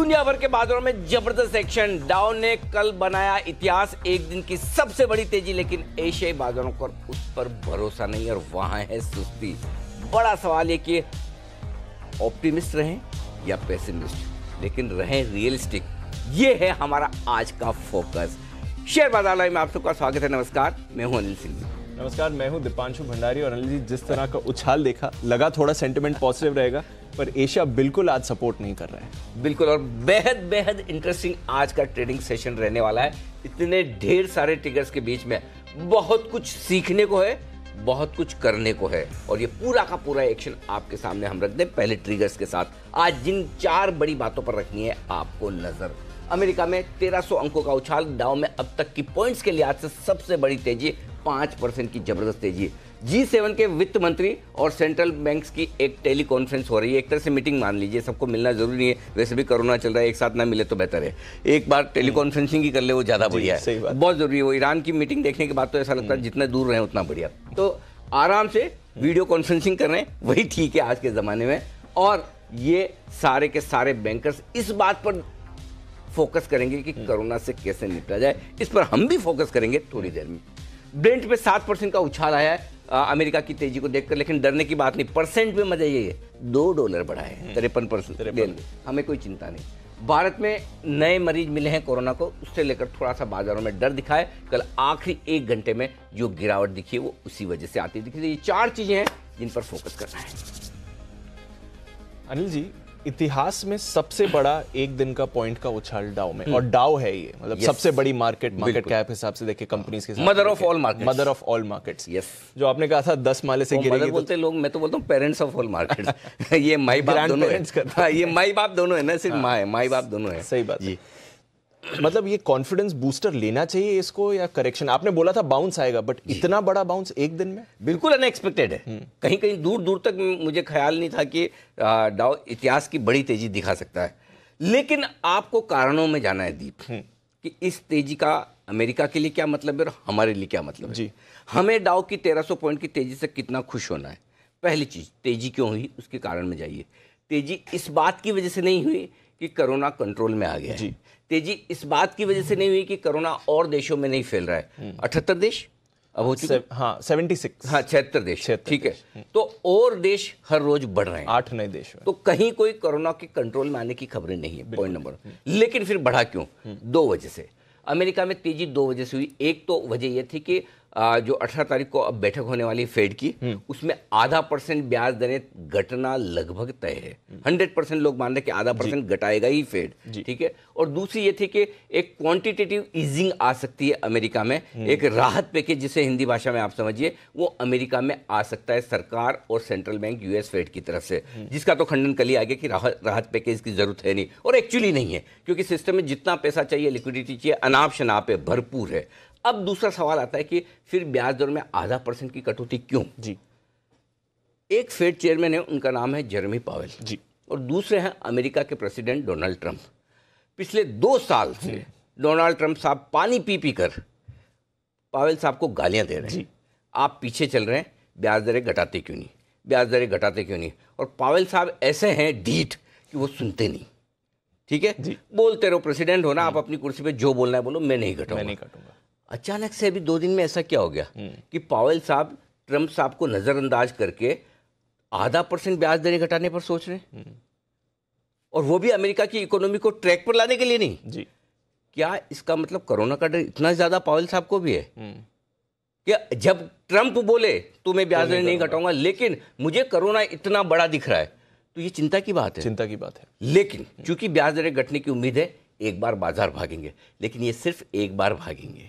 दुनिया भर के बाजारों में जबरदस्त एक्शन डाउ ने कल बनाया इतिहास एक दिन की सबसे बड़ी तेजी लेकिन एशियाई बाजारों को उस पर भरोसा नहीं और वहां है सुस्ती बड़ा सवाल ये कि ऑप्टिमिस्ट रहें या पेसिमिस्ट लेकिन रहें रियलिस्टिक ये है हमारा आज का फोकस शेयर बाजार लाइव में आप सबका स्वागत है नमस्कार मैं हूं अनिल सिंह नमस्कार मैं हूं दीपांशु भंडारी और अनिल जी जिस तरह का उछाल देखा लगा थोड़ा सेंटिमेंट पॉजिटिव रहेगा पर एशिया बिल्कुल आज सपोर्ट नहीं कर रहा है बिल्कुल और बेहद बेहद इंटरेस्टिंग आज का ट्रेडिंग सेशन रहने वाला है इतने ढेर सारे टिकर्स के बीच में बहुत कुछ सीखने को है बहुत कुछ करने को है और ये पूरा का पूरा एक्शन आपके सामने हम रख दें पहले ट्रिगर्स के साथ आज जिन चार बड़ी बातों पर रखनी है आपको नज़र अमेरिका में 1300 अंकों का उछाल डाव में अब तक की पॉइंट्स के लिहाज से सबसे बड़ी तेजी पांच परसेंट की जबरदस्त तेजी जी सेवन के वित्त मंत्री और सेंट्रल बैंक्स की एक टेली कॉन्फ्रेंस हो रही है एक तरह से मीटिंग मान लीजिए सबको मिलना जरूरी नहीं है वैसे भी कोरोना चल रहा है एक साथ ना मिले तो बेहतर है एक बार टेली हम्म। कॉन्फ्रेंसिंग ही कर ले वो ज़्यादा बढ़िया है बहुत ज़रूरी है वो ईरान की मीटिंग देखने के बाद तो ऐसा लगता है हम्म। जितना दूर रहे उतना बढ़िया तो आराम से वीडियो हम्म। कॉन्फ्रेंसिंग कर रहे हैं वही ठीक है आज के ज़माने में और ये सारे के सारे बैंकर्स इस बात पर फोकस करेंगे कि कोरोना से कैसे निपटा जाए इस पर हम भी फोकस करेंगे थोड़ी देर में ब्रेंट पे सात परसेंट का उछाल आया है अमेरिका की तेजी को देखकर लेकिन डरने की बात नहीं परसेंट में मजा ये है दो डॉलर बढ़ाए हम्म। तिरपन परसेंट हमें कोई चिंता नहीं भारत में नए मरीज मिले हैं कोरोना को उससे लेकर थोड़ा सा बाजारों में डर दिखाए कल आखिरी एक घंटे में जो गिरावट दिखी है वो उसी वजह से आती दिखी ये चार चीज़ें हैं जिन पर फोकस करना है अनिल जी इतिहास में सबसे बड़ा एक दिन का पॉइंट का उछाल डाउ में और डाउ हम्म। है ये मतलब yes. सबसे बड़ी मार्केट मार्केट कैप हिसाब से देखिए कंपनीज के mother of all market mother of all markets yes जो आपने कहा था दस माले से गिरेगी तो... बोलते लोग मैं तो बोलता हूँ पेरेंट्स ऑफ ऑल मार्केट ये माई बाप दोनों ये माई बाप दोनों है ना सिर्फ हाँ। माँ है माई बाप दोनों है सही बात जी मतलब ये कॉन्फिडेंस बूस्टर लेना चाहिए इसको या करेक्शन आपने बोला था बाउंस आएगा बट इतना बड़ा बाउंस एक दिन में बिल्कुल अनएक्सपेक्टेड है हम्म। कहीं कहीं दूर दूर तक मुझे ख्याल नहीं था कि डाव इतिहास की बड़ी तेजी दिखा सकता है लेकिन आपको कारणों में जाना है दीप हम्म। कि इस तेजी का अमेरिका के लिए क्या मतलब है और हमारे लिए क्या मतलब है जी हमें डाउ की तेरह पॉइंट की तेजी से कितना खुश होना है पहली चीज़ तेजी क्यों हुई उसके कारण में जाइए तेजी इस बात की वजह से नहीं हुई कि कोरोना कंट्रोल में आ गया जी तेजी इस बात की वजह से नहीं हुई कि कोरोना और देशों में नहीं फैल रहा है हम्म। अठहत्तर देश अब हो चुके हाँ सेवेंटी सिक्स हाँ छिहत्तर देश ठीक है तो और देश हर रोज बढ़ रहे हैं आठ नए देश तो कहीं कोई कोरोना के कंट्रोल में आने की खबरें नहीं है पॉइंट नंबर लेकिन फिर बढ़ा क्यों हम्म। दो वजह से अमेरिका में तेजी दो वजह से हुई एक तो वजह यह थी कि जो 18 तारीख को अब बैठक होने वाली फेड की हम्म। उसमें आधा परसेंट ब्याज दरें घटना लगभग तय है हंड्रेड परसेंट लोग मान रहे कि आधा परसेंट घटाएगा ही फेड ठीक है और दूसरी ये थी कि एक क्वांटिटेटिव इजिंग आ सकती है अमेरिका में हम्म। एक राहत पैकेज जिसे हिंदी भाषा में आप समझिए वो अमेरिका में आ सकता है सरकार और सेंट्रल बैंक यूएस फेड की तरफ से हम्म। जिसका तो खंडन कल ही आ गया कि राहत राहत पैकेज की जरूरत है नहीं और एक्चुअली नहीं है क्योंकि सिस्टम में जितना पैसा चाहिए लिक्विडिटी चाहिए अनाप शनाप है भरपूर है अब दूसरा सवाल आता है कि फिर ब्याज दर में आधा परसेंट की कटौती क्यों जी एक फेड चेयरमैन है उनका नाम है जर्मी पावेल जी और दूसरे हैं अमेरिका के प्रेसिडेंट डोनाल्ड ट्रंप पिछले दो साल से डोनाल्ड ट्रंप साहब पानी पी पी कर पावेल साहब को गालियां दे रहे हैं आप पीछे चल रहे हैं ब्याज दरें घटाते क्यों नहीं ब्याज दरें घटाते क्यों नहीं और पावेल साहब ऐसे हैं डीट कि वो सुनते नहीं ठीक है बोलते रहो प्रेसिडेंट होना आप अपनी कुर्सी पे जो बोलना है बोलो मैं नहीं घटूंगा मैं नहीं घटूंगा अचानक से अभी दो दिन में ऐसा क्या हो गया हम्म। कि पावेल साहब ट्रंप साहब को नज़रअंदाज करके आधा परसेंट ब्याज दरें घटाने पर सोच रहे हम्म। और वो भी अमेरिका की इकोनॉमी को ट्रैक पर लाने के लिए नहीं जी क्या इसका मतलब कोरोना का डर इतना ज़्यादा पावेल साहब को भी है हम्म। कि जब ट्रंप बोले तो मैं ब्याज दरें नहीं घटाऊंगा लेकिन मुझे कोरोना इतना बड़ा दिख रहा है तो ये चिंता की बात है चिंता की बात है लेकिन चूंकि ब्याज दरें घटने की उम्मीद है एक बार बाजार भागेंगे लेकिन ये सिर्फ एक बार भागेंगे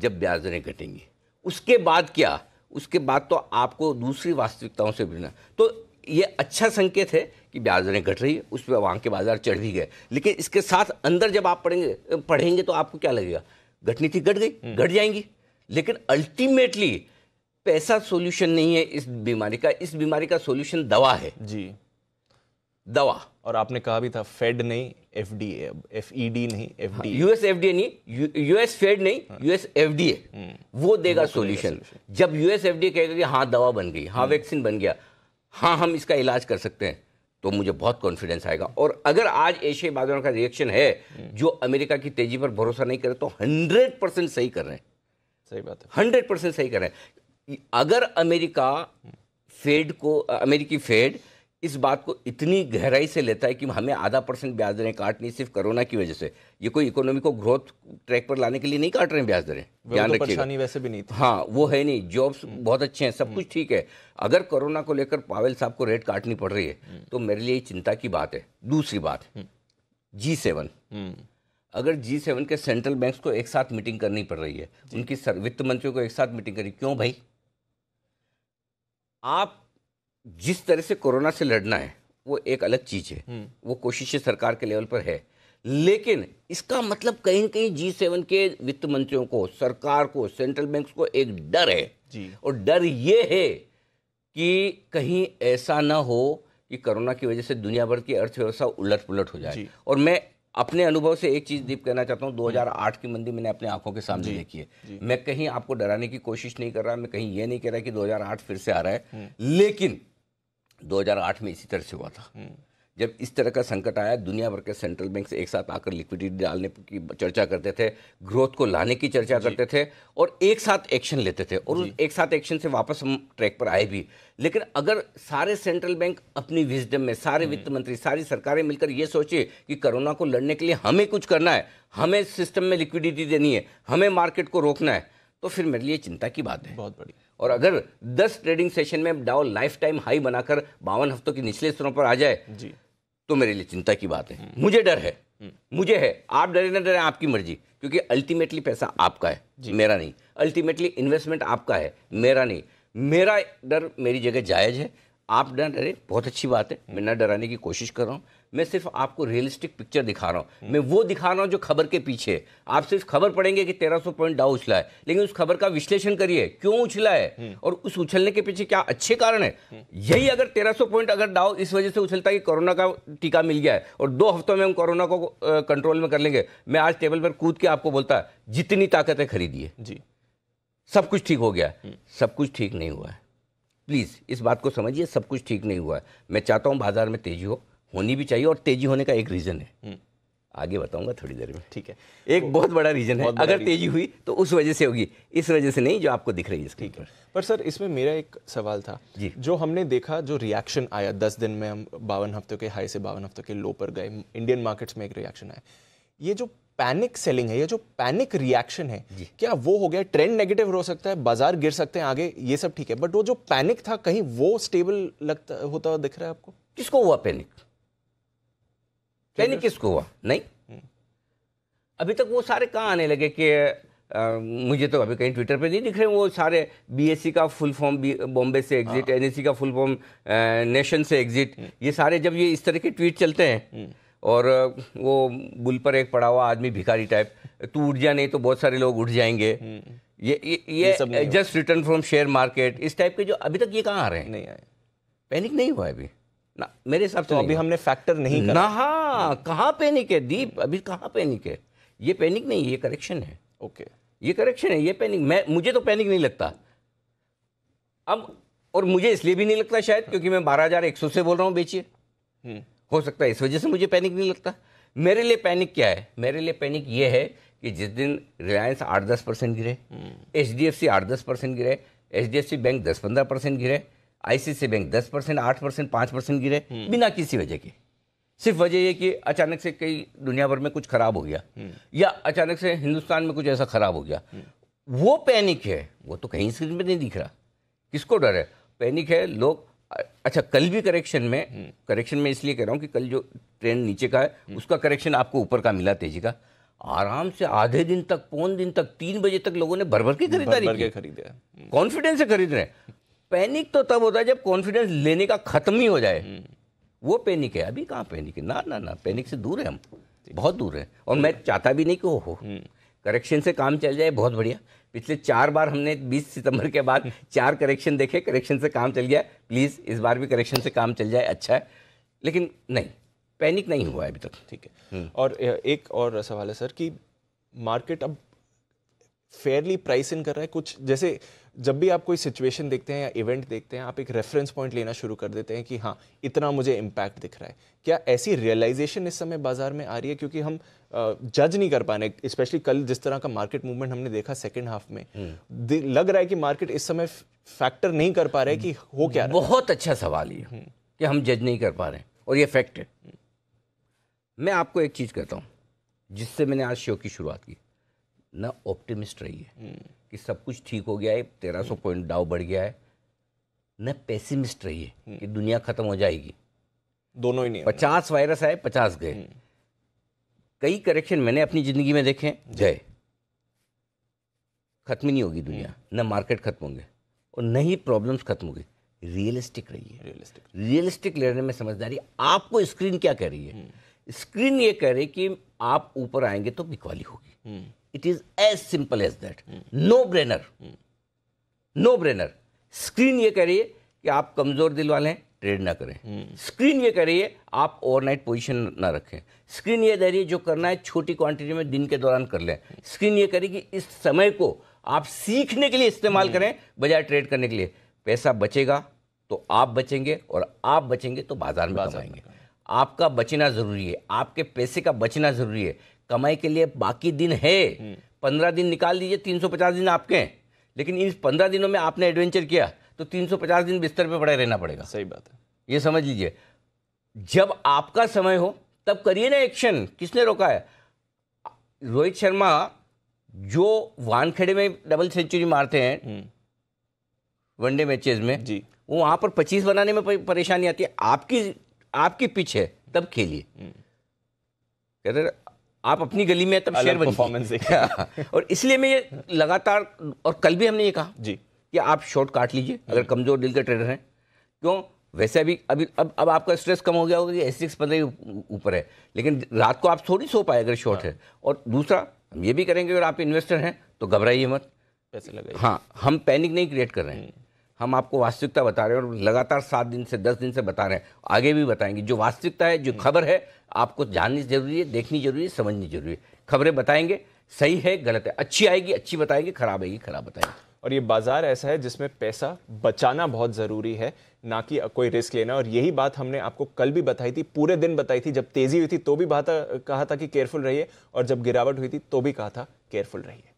जब ब्याज दरें घटेंगी उसके बाद क्या उसके बाद तो आपको दूसरी वास्तविकताओं से मिलना तो ये अच्छा संकेत है कि ब्याज दरें घट रही है उस पर वहाँ के बाजार चढ़ भी गए लेकिन इसके साथ अंदर जब आप पढ़ेंगे पढ़ेंगे तो आपको क्या लगेगा घटनी थी घट गई हम्म। घट जाएंगी लेकिन अल्टीमेटली पैसा सॉल्यूशन नहीं है इस बीमारी का इस बीमारी का सॉल्यूशन दवा है जी दवा और आपने कहा भी था फेड नहीं F D F E D नहीं F D US F D नहीं यूएस फेड नहीं यूएस एफ डी वो देगा सोल्यूशन तो जब यूएस एफ डी कहेगा कि हाँ दवा बन गई हाँ वैक्सीन हम्म। बन गया हाँ हम इसका इलाज कर सकते हैं तो मुझे बहुत कॉन्फिडेंस आएगा और अगर आज एशियाई बाजारों का रिएक्शन है हम्म। जो अमेरिका की तेजी पर भरोसा नहीं करे तो हंड्रेड परसेंट सही कर रहे हैं सही बात है हंड्रेड परसेंट सही कर रहे हैं अगर अमेरिका फेड हम्म। को अमेरिकी फेड इस बात को इतनी गहराई से लेता है कि हमें आधा परसेंट ब्याज दरें काटनी सिर्फ कोरोना की वजह से ये कोई इकोनॉमी को ग्रोथ ट्रैक पर लाने के लिए नहीं काट रहे हैं ब्याज दरें ध्यान तो रखिए वैसे भी नहीं हाँ वो है नहीं जॉब्स हम्म। बहुत अच्छे हैं सब हम्म। कुछ ठीक है अगर कोरोना को लेकर पावेल साहब को रेट काटनी पड़ रही है हम्म। तो मेरे लिए चिंता की बात है दूसरी बात जी सेवन अगर जी सेवन के सेंट्रल बैंक को एक साथ मीटिंग करनी पड़ रही है उनकी वित्त मंत्रियों को एक साथ मीटिंग करनी क्यों भाई आप जिस तरह से कोरोना से लड़ना है वो एक अलग चीज़ है हम्म। वो कोशिशें सरकार के लेवल पर है लेकिन इसका मतलब कहीं कहीं जी सेवन के वित्त मंत्रियों को सरकार को सेंट्रल बैंक को एक डर है जी। और डर ये है कि कहीं ऐसा ना हो कि कोरोना की वजह से दुनिया भर की अर्थव्यवस्था उलट पुलट हो जाए और मैं अपने अनुभव से एक चीज़ दीप कहना चाहता हूँ 2008 हम्म। की मंदी मैंने अपने आंखों के सामने देखी है मैं कहीं आपको डराने की कोशिश नहीं कर रहा मैं कहीं ये नहीं कह रहा कि 2008 फिर से आ रहा है हम्म। लेकिन 2008 में इसी तरह से हुआ था हम्म। जब इस तरह का संकट आया दुनिया भर के सेंट्रल बैंक एक साथ आकर लिक्विडिटी डालने की चर्चा करते थे ग्रोथ को लाने की चर्चा करते थे और एक साथ एक्शन लेते थे और उस एक साथ एक्शन से वापस हम ट्रैक पर आए भी लेकिन अगर सारे सेंट्रल बैंक अपनी विजडम में सारे हम्म। वित्त मंत्री सारी सरकारें मिलकर ये सोचे कि कोरोना को लड़ने के लिए हमें कुछ करना है हमें सिस्टम में लिक्विडिटी देनी है हमें मार्केट को रोकना है तो फिर मेरे लिए चिंता की बात है बहुत बड़ी और अगर 10 ट्रेडिंग सेशन में डाउ लाइफ टाइम हाई बनाकर बावन हफ्तों के निचले स्तरों पर आ जाए जी तो मेरे लिए चिंता की बात है हम्म। मुझे डर है हम्म। मुझे है आप डरे ना डरे आपकी मर्जी क्योंकि अल्टीमेटली पैसा आपका है मेरा नहीं अल्टीमेटली इन्वेस्टमेंट आपका है मेरा नहीं मेरा डर मेरी जगह जायज़ है आप ना डरे बहुत अच्छी बात है मैं ना डराने की कोशिश कर रहा हूँ मैं सिर्फ आपको रियलिस्टिक पिक्चर दिखा रहा हूँ मैं वो दिखा रहा हूँ जो खबर के पीछे आप सिर्फ खबर पढ़ेंगे कि 1300 पॉइंट डाउ उछला है लेकिन उस खबर का विश्लेषण करिए क्यों उछला है और उस उछलने के पीछे क्या अच्छे कारण है यही अगर 1300 पॉइंट अगर डाउ इस वजह से उछलता है कि कोरोना का टीका मिल गया है और दो हफ्तों में हम कोरोना को कंट्रोल में कर लेंगे मैं आज टेबल पर कूद के आपको बोलता जितनी ताकतें खरीदिए जी सब कुछ ठीक हो गया सब कुछ ठीक नहीं हुआ है प्लीज़ इस बात को समझिए सब कुछ ठीक नहीं हुआ है मैं चाहता हूँ बाजार में तेजी हो होनी भी चाहिए और तेजी होने का एक रीज़न है हम्म। आगे बताऊंगा थोड़ी देर में ठीक है एक बहुत बड़ा रीजन है बड़ा अगर रीजन। तेजी हुई तो उस वजह से होगी इस वजह से नहीं जो आपको दिख रही है ठीक है पर सर इसमें मेरा एक सवाल था जी जो हमने देखा जो रिएक्शन आया दस दिन में हम बावन हफ्तों के हाई से बावन हफ्तों के लो पर गए इंडियन मार्केट्स में एक रिएक्शन आया ये जो पैनिक सेलिंग है या जो पैनिक रिएक्शन है क्या वो हो गया ट्रेंड नेगेटिव हो सकता है बाजार गिर सकते हैं आगे ये सब ठीक है बट वो जो पैनिक था कहीं वो स्टेबल लगता होता दिख रहा है आपको किसको हुआ पैनिक यानी किसको हुआ नहीं अभी तक वो सारे कहाँ आने लगे कि मुझे तो अभी कहीं ट्विटर पे नहीं दिख रहे वो सारे बीएससी का फुल फॉर्म बॉम्बे से एग्जिट एन हाँ। का फुल फॉर्म नेशन से एग्जिट हम्म। ये सारे जब ये इस तरह के ट्वीट चलते हैं हम्म। और वो बुल पर एक पड़ा हुआ आदमी भिखारी टाइप तू उठ जा नहीं तो बहुत सारे लोग उठ जाएंगे हम्म। ये ये, ये, ये just return from share market इस टाइप के जो अभी तक ये कहाँ आ रहे हैं नहीं आए पैनिक नहीं हुआ अभी ना मेरे हिसाब से तो अभी हमने फैक्टर नहीं करा ना हाँ कहाँ पैनिक है दीप अभी कहाँ पैनिक है ये पैनिक नहीं ये करेक्शन है ओके ये करेक्शन है ये पैनिक मैं मुझे तो पैनिक नहीं लगता अब और मुझे इसलिए भी नहीं लगता शायद क्योंकि मैं बारह हज़ार एक सौ से बोल रहा हूँ बेचिए हम्म। हो सकता है इस वजह से मुझे पैनिक नहीं लगता मेरे लिए पैनिक क्या है मेरे लिए पैनिक ये है कि जिस दिन रिलायंस आठ दस परसेंट गिरे एच डी एफ सी आठ दस परसेंट गिरे H D F C bank दस पंद्रह परसेंट गिरे आईसीसी बैंक दस परसेंट आठ परसेंट पांच परसेंट गिरे हम्म। बिना किसी वजह के सिर्फ वजह यह कि अचानक से कई दुनिया भर में कुछ खराब हो गया हम्म। या अचानक से हिंदुस्तान में कुछ ऐसा खराब हो गया हम्म। वो पैनिक है वो तो कहीं स्क्रीन पर नहीं दिख रहा किसको डर है पैनिक है लोग अच्छा कल भी करेक्शन में करेक्शन में इसलिए कह रहा हूँ कि कल जो ट्रेंड नीचे का है उसका करेक्शन आपको ऊपर का मिला तेजी का आराम से आधे दिन तक पौन दिन तक तीन बजे तक लोगों ने भर भर के खरीदारी खरीदे कॉन्फिडेंस से खरीद रहे हैं पैनिक तो तब होता है जब कॉन्फिडेंस लेने का खत्म ही हो जाए हम्म। वो पैनिक है अभी कहाँ पैनिक है ना ना ना पैनिक से दूर है हम बहुत दूर है और मैं चाहता भी नहीं कि वो हो करेक्शन हम्म। से काम चल जाए बहुत बढ़िया पिछले चार बार हमने 20 सितंबर के बाद चार करेक्शन देखे करेक्शन से काम चल गया प्लीज़ इस बार भी करेक्शन से काम चल जाए अच्छा है लेकिन नहीं पैनिक नहीं हुआ है अभी तक ठीक है हम्म। और एक और सवाल है सर कि मार्केट अब फेयरली प्राइस इन कर रहा है कुछ जैसे जब भी आप कोई सिचुएशन देखते हैं या इवेंट देखते हैं आप एक रेफरेंस पॉइंट लेना शुरू कर देते हैं कि हाँ इतना मुझे इम्पैक्ट दिख रहा है क्या ऐसी रियलाइजेशन इस समय बाजार में आ रही है क्योंकि हम जज नहीं कर पा रहे स्पेशली कल जिस तरह का मार्केट मूवमेंट हमने देखा सेकेंड हाफ में हम्म। लग रहा है कि मार्केट इस समय फैक्टर नहीं कर पा रहे कि हो क्या बहुत अच्छा सवाल ये हम्म। कि हम जज नहीं कर पा रहे और ये फैक्ट है मैं आपको एक चीज़ कहता हूँ जिससे मैंने आज शो की शुरुआत की ना ऑप्टिमिस्ट है हम्म। कि सब कुछ ठीक हो गया है तेरह सौ पॉइंट डाव बढ़ गया है न पेसिमिस्ट है हम्म। कि दुनिया खत्म हो जाएगी दोनों ही नहीं पचास वायरस आए पचास गए हम्म। कई करेक्शन मैंने अपनी ज़िंदगी में देखे जय खत्म ही नहीं होगी दुनिया हम्म। न मार्केट खत्म होंगे और न ही प्रॉब्लम्स खत्म होगी रियलिस्टिक है रियलिस्टिक रियलिस्टिक लेने में समझदारी आपको स्क्रीन क्या कह रही है स्क्रीन ये कह रही है कि आप ऊपर आएंगे तो बिकवाली होगी it is as simple as that no brainer no brainer screen ये कह रही है कि आप कमजोर दिल वाले हैं ट्रेड ना करें स्क्रीन ये कह रही है आप ओवरनाइट पोजीशन ना रखें स्क्रीन ये कह रही है जो करना है छोटी क्वांटिटी में दिन के दौरान कर लें स्क्रीन ये कह रही है कि इस समय को आप सीखने के लिए इस्तेमाल करें बजाय ट्रेड करने के लिए पैसा बचेगा तो आप बचेंगे और आप बचेंगे तो बाजार में बाजार कमाएंगे आपका बचना ज़रूरी है आपके पैसे का बचना ज़रूरी है कमाई के लिए बाकी दिन है हम्म। पंद्रह दिन निकाल दीजिए तीन सौ पचास दिन आपके हैं लेकिन इन पंद्रह दिनों में आपने एडवेंचर किया तो तीन सौ पचास दिन बिस्तर पे पड़े रहना पड़ेगा सही बात है ये समझ लीजिए जब आपका समय हो तब करिए ना एक्शन किसने रोका है रोहित शर्मा जो वानखेड़े में डबल सेंचुरी मारते हैं वनडे हम्म। मैचेस में जी वो वहाँ पर पच्चीस बनाने में परेशानी आती है आपकी आपकी पिच है तब खेलिए हम्म। कहते आप अपनी गली में तब शेयर परफॉर्मेंस देखिए और इसलिए मैं ये लगातार और कल भी हमने ये कहा जी कि आप शॉर्ट काट लीजिए अगर कमजोर दिल के ट्रेडर हैं क्यों वैसे अभी अभी अब अब आपका स्ट्रेस कम हो गया होगा कि एस सिक्स पंद्रह ऊपर है लेकिन रात को आप थोड़ी सो पाए अगर शॉर्ट हाँ। है और दूसरा हम ये भी करेंगे अगर आप इन्वेस्टर हैं तो घबराइए मत पैसे लगाइए हाँ हम पैनिक नहीं क्रिएट कर रहे हैं हम्म। हम आपको वास्तविकता बता रहे हैं और लगातार सात दिन से दस दिन से बता रहे हैं आगे भी बताएंगे जो वास्तविकता है जो खबर है आपको जाननी जरूरी है देखनी जरूरी है समझनी जरूरी है खबरें बताएंगे सही है गलत है अच्छी आएगी अच्छी बताएंगे खराब आएगी खराब बताएंगे और ये बाजार ऐसा है जिसमें पैसा बचाना बहुत ज़रूरी है ना कि कोई रिस्क लेना और यही बात हमने आपको कल भी बताई थी पूरे दिन बताई थी जब तेज़ी हुई थी तो भी बात कहा था कि केयरफुल रहिए और जब गिरावट हुई थी तो भी कहा था केयरफुल रहिए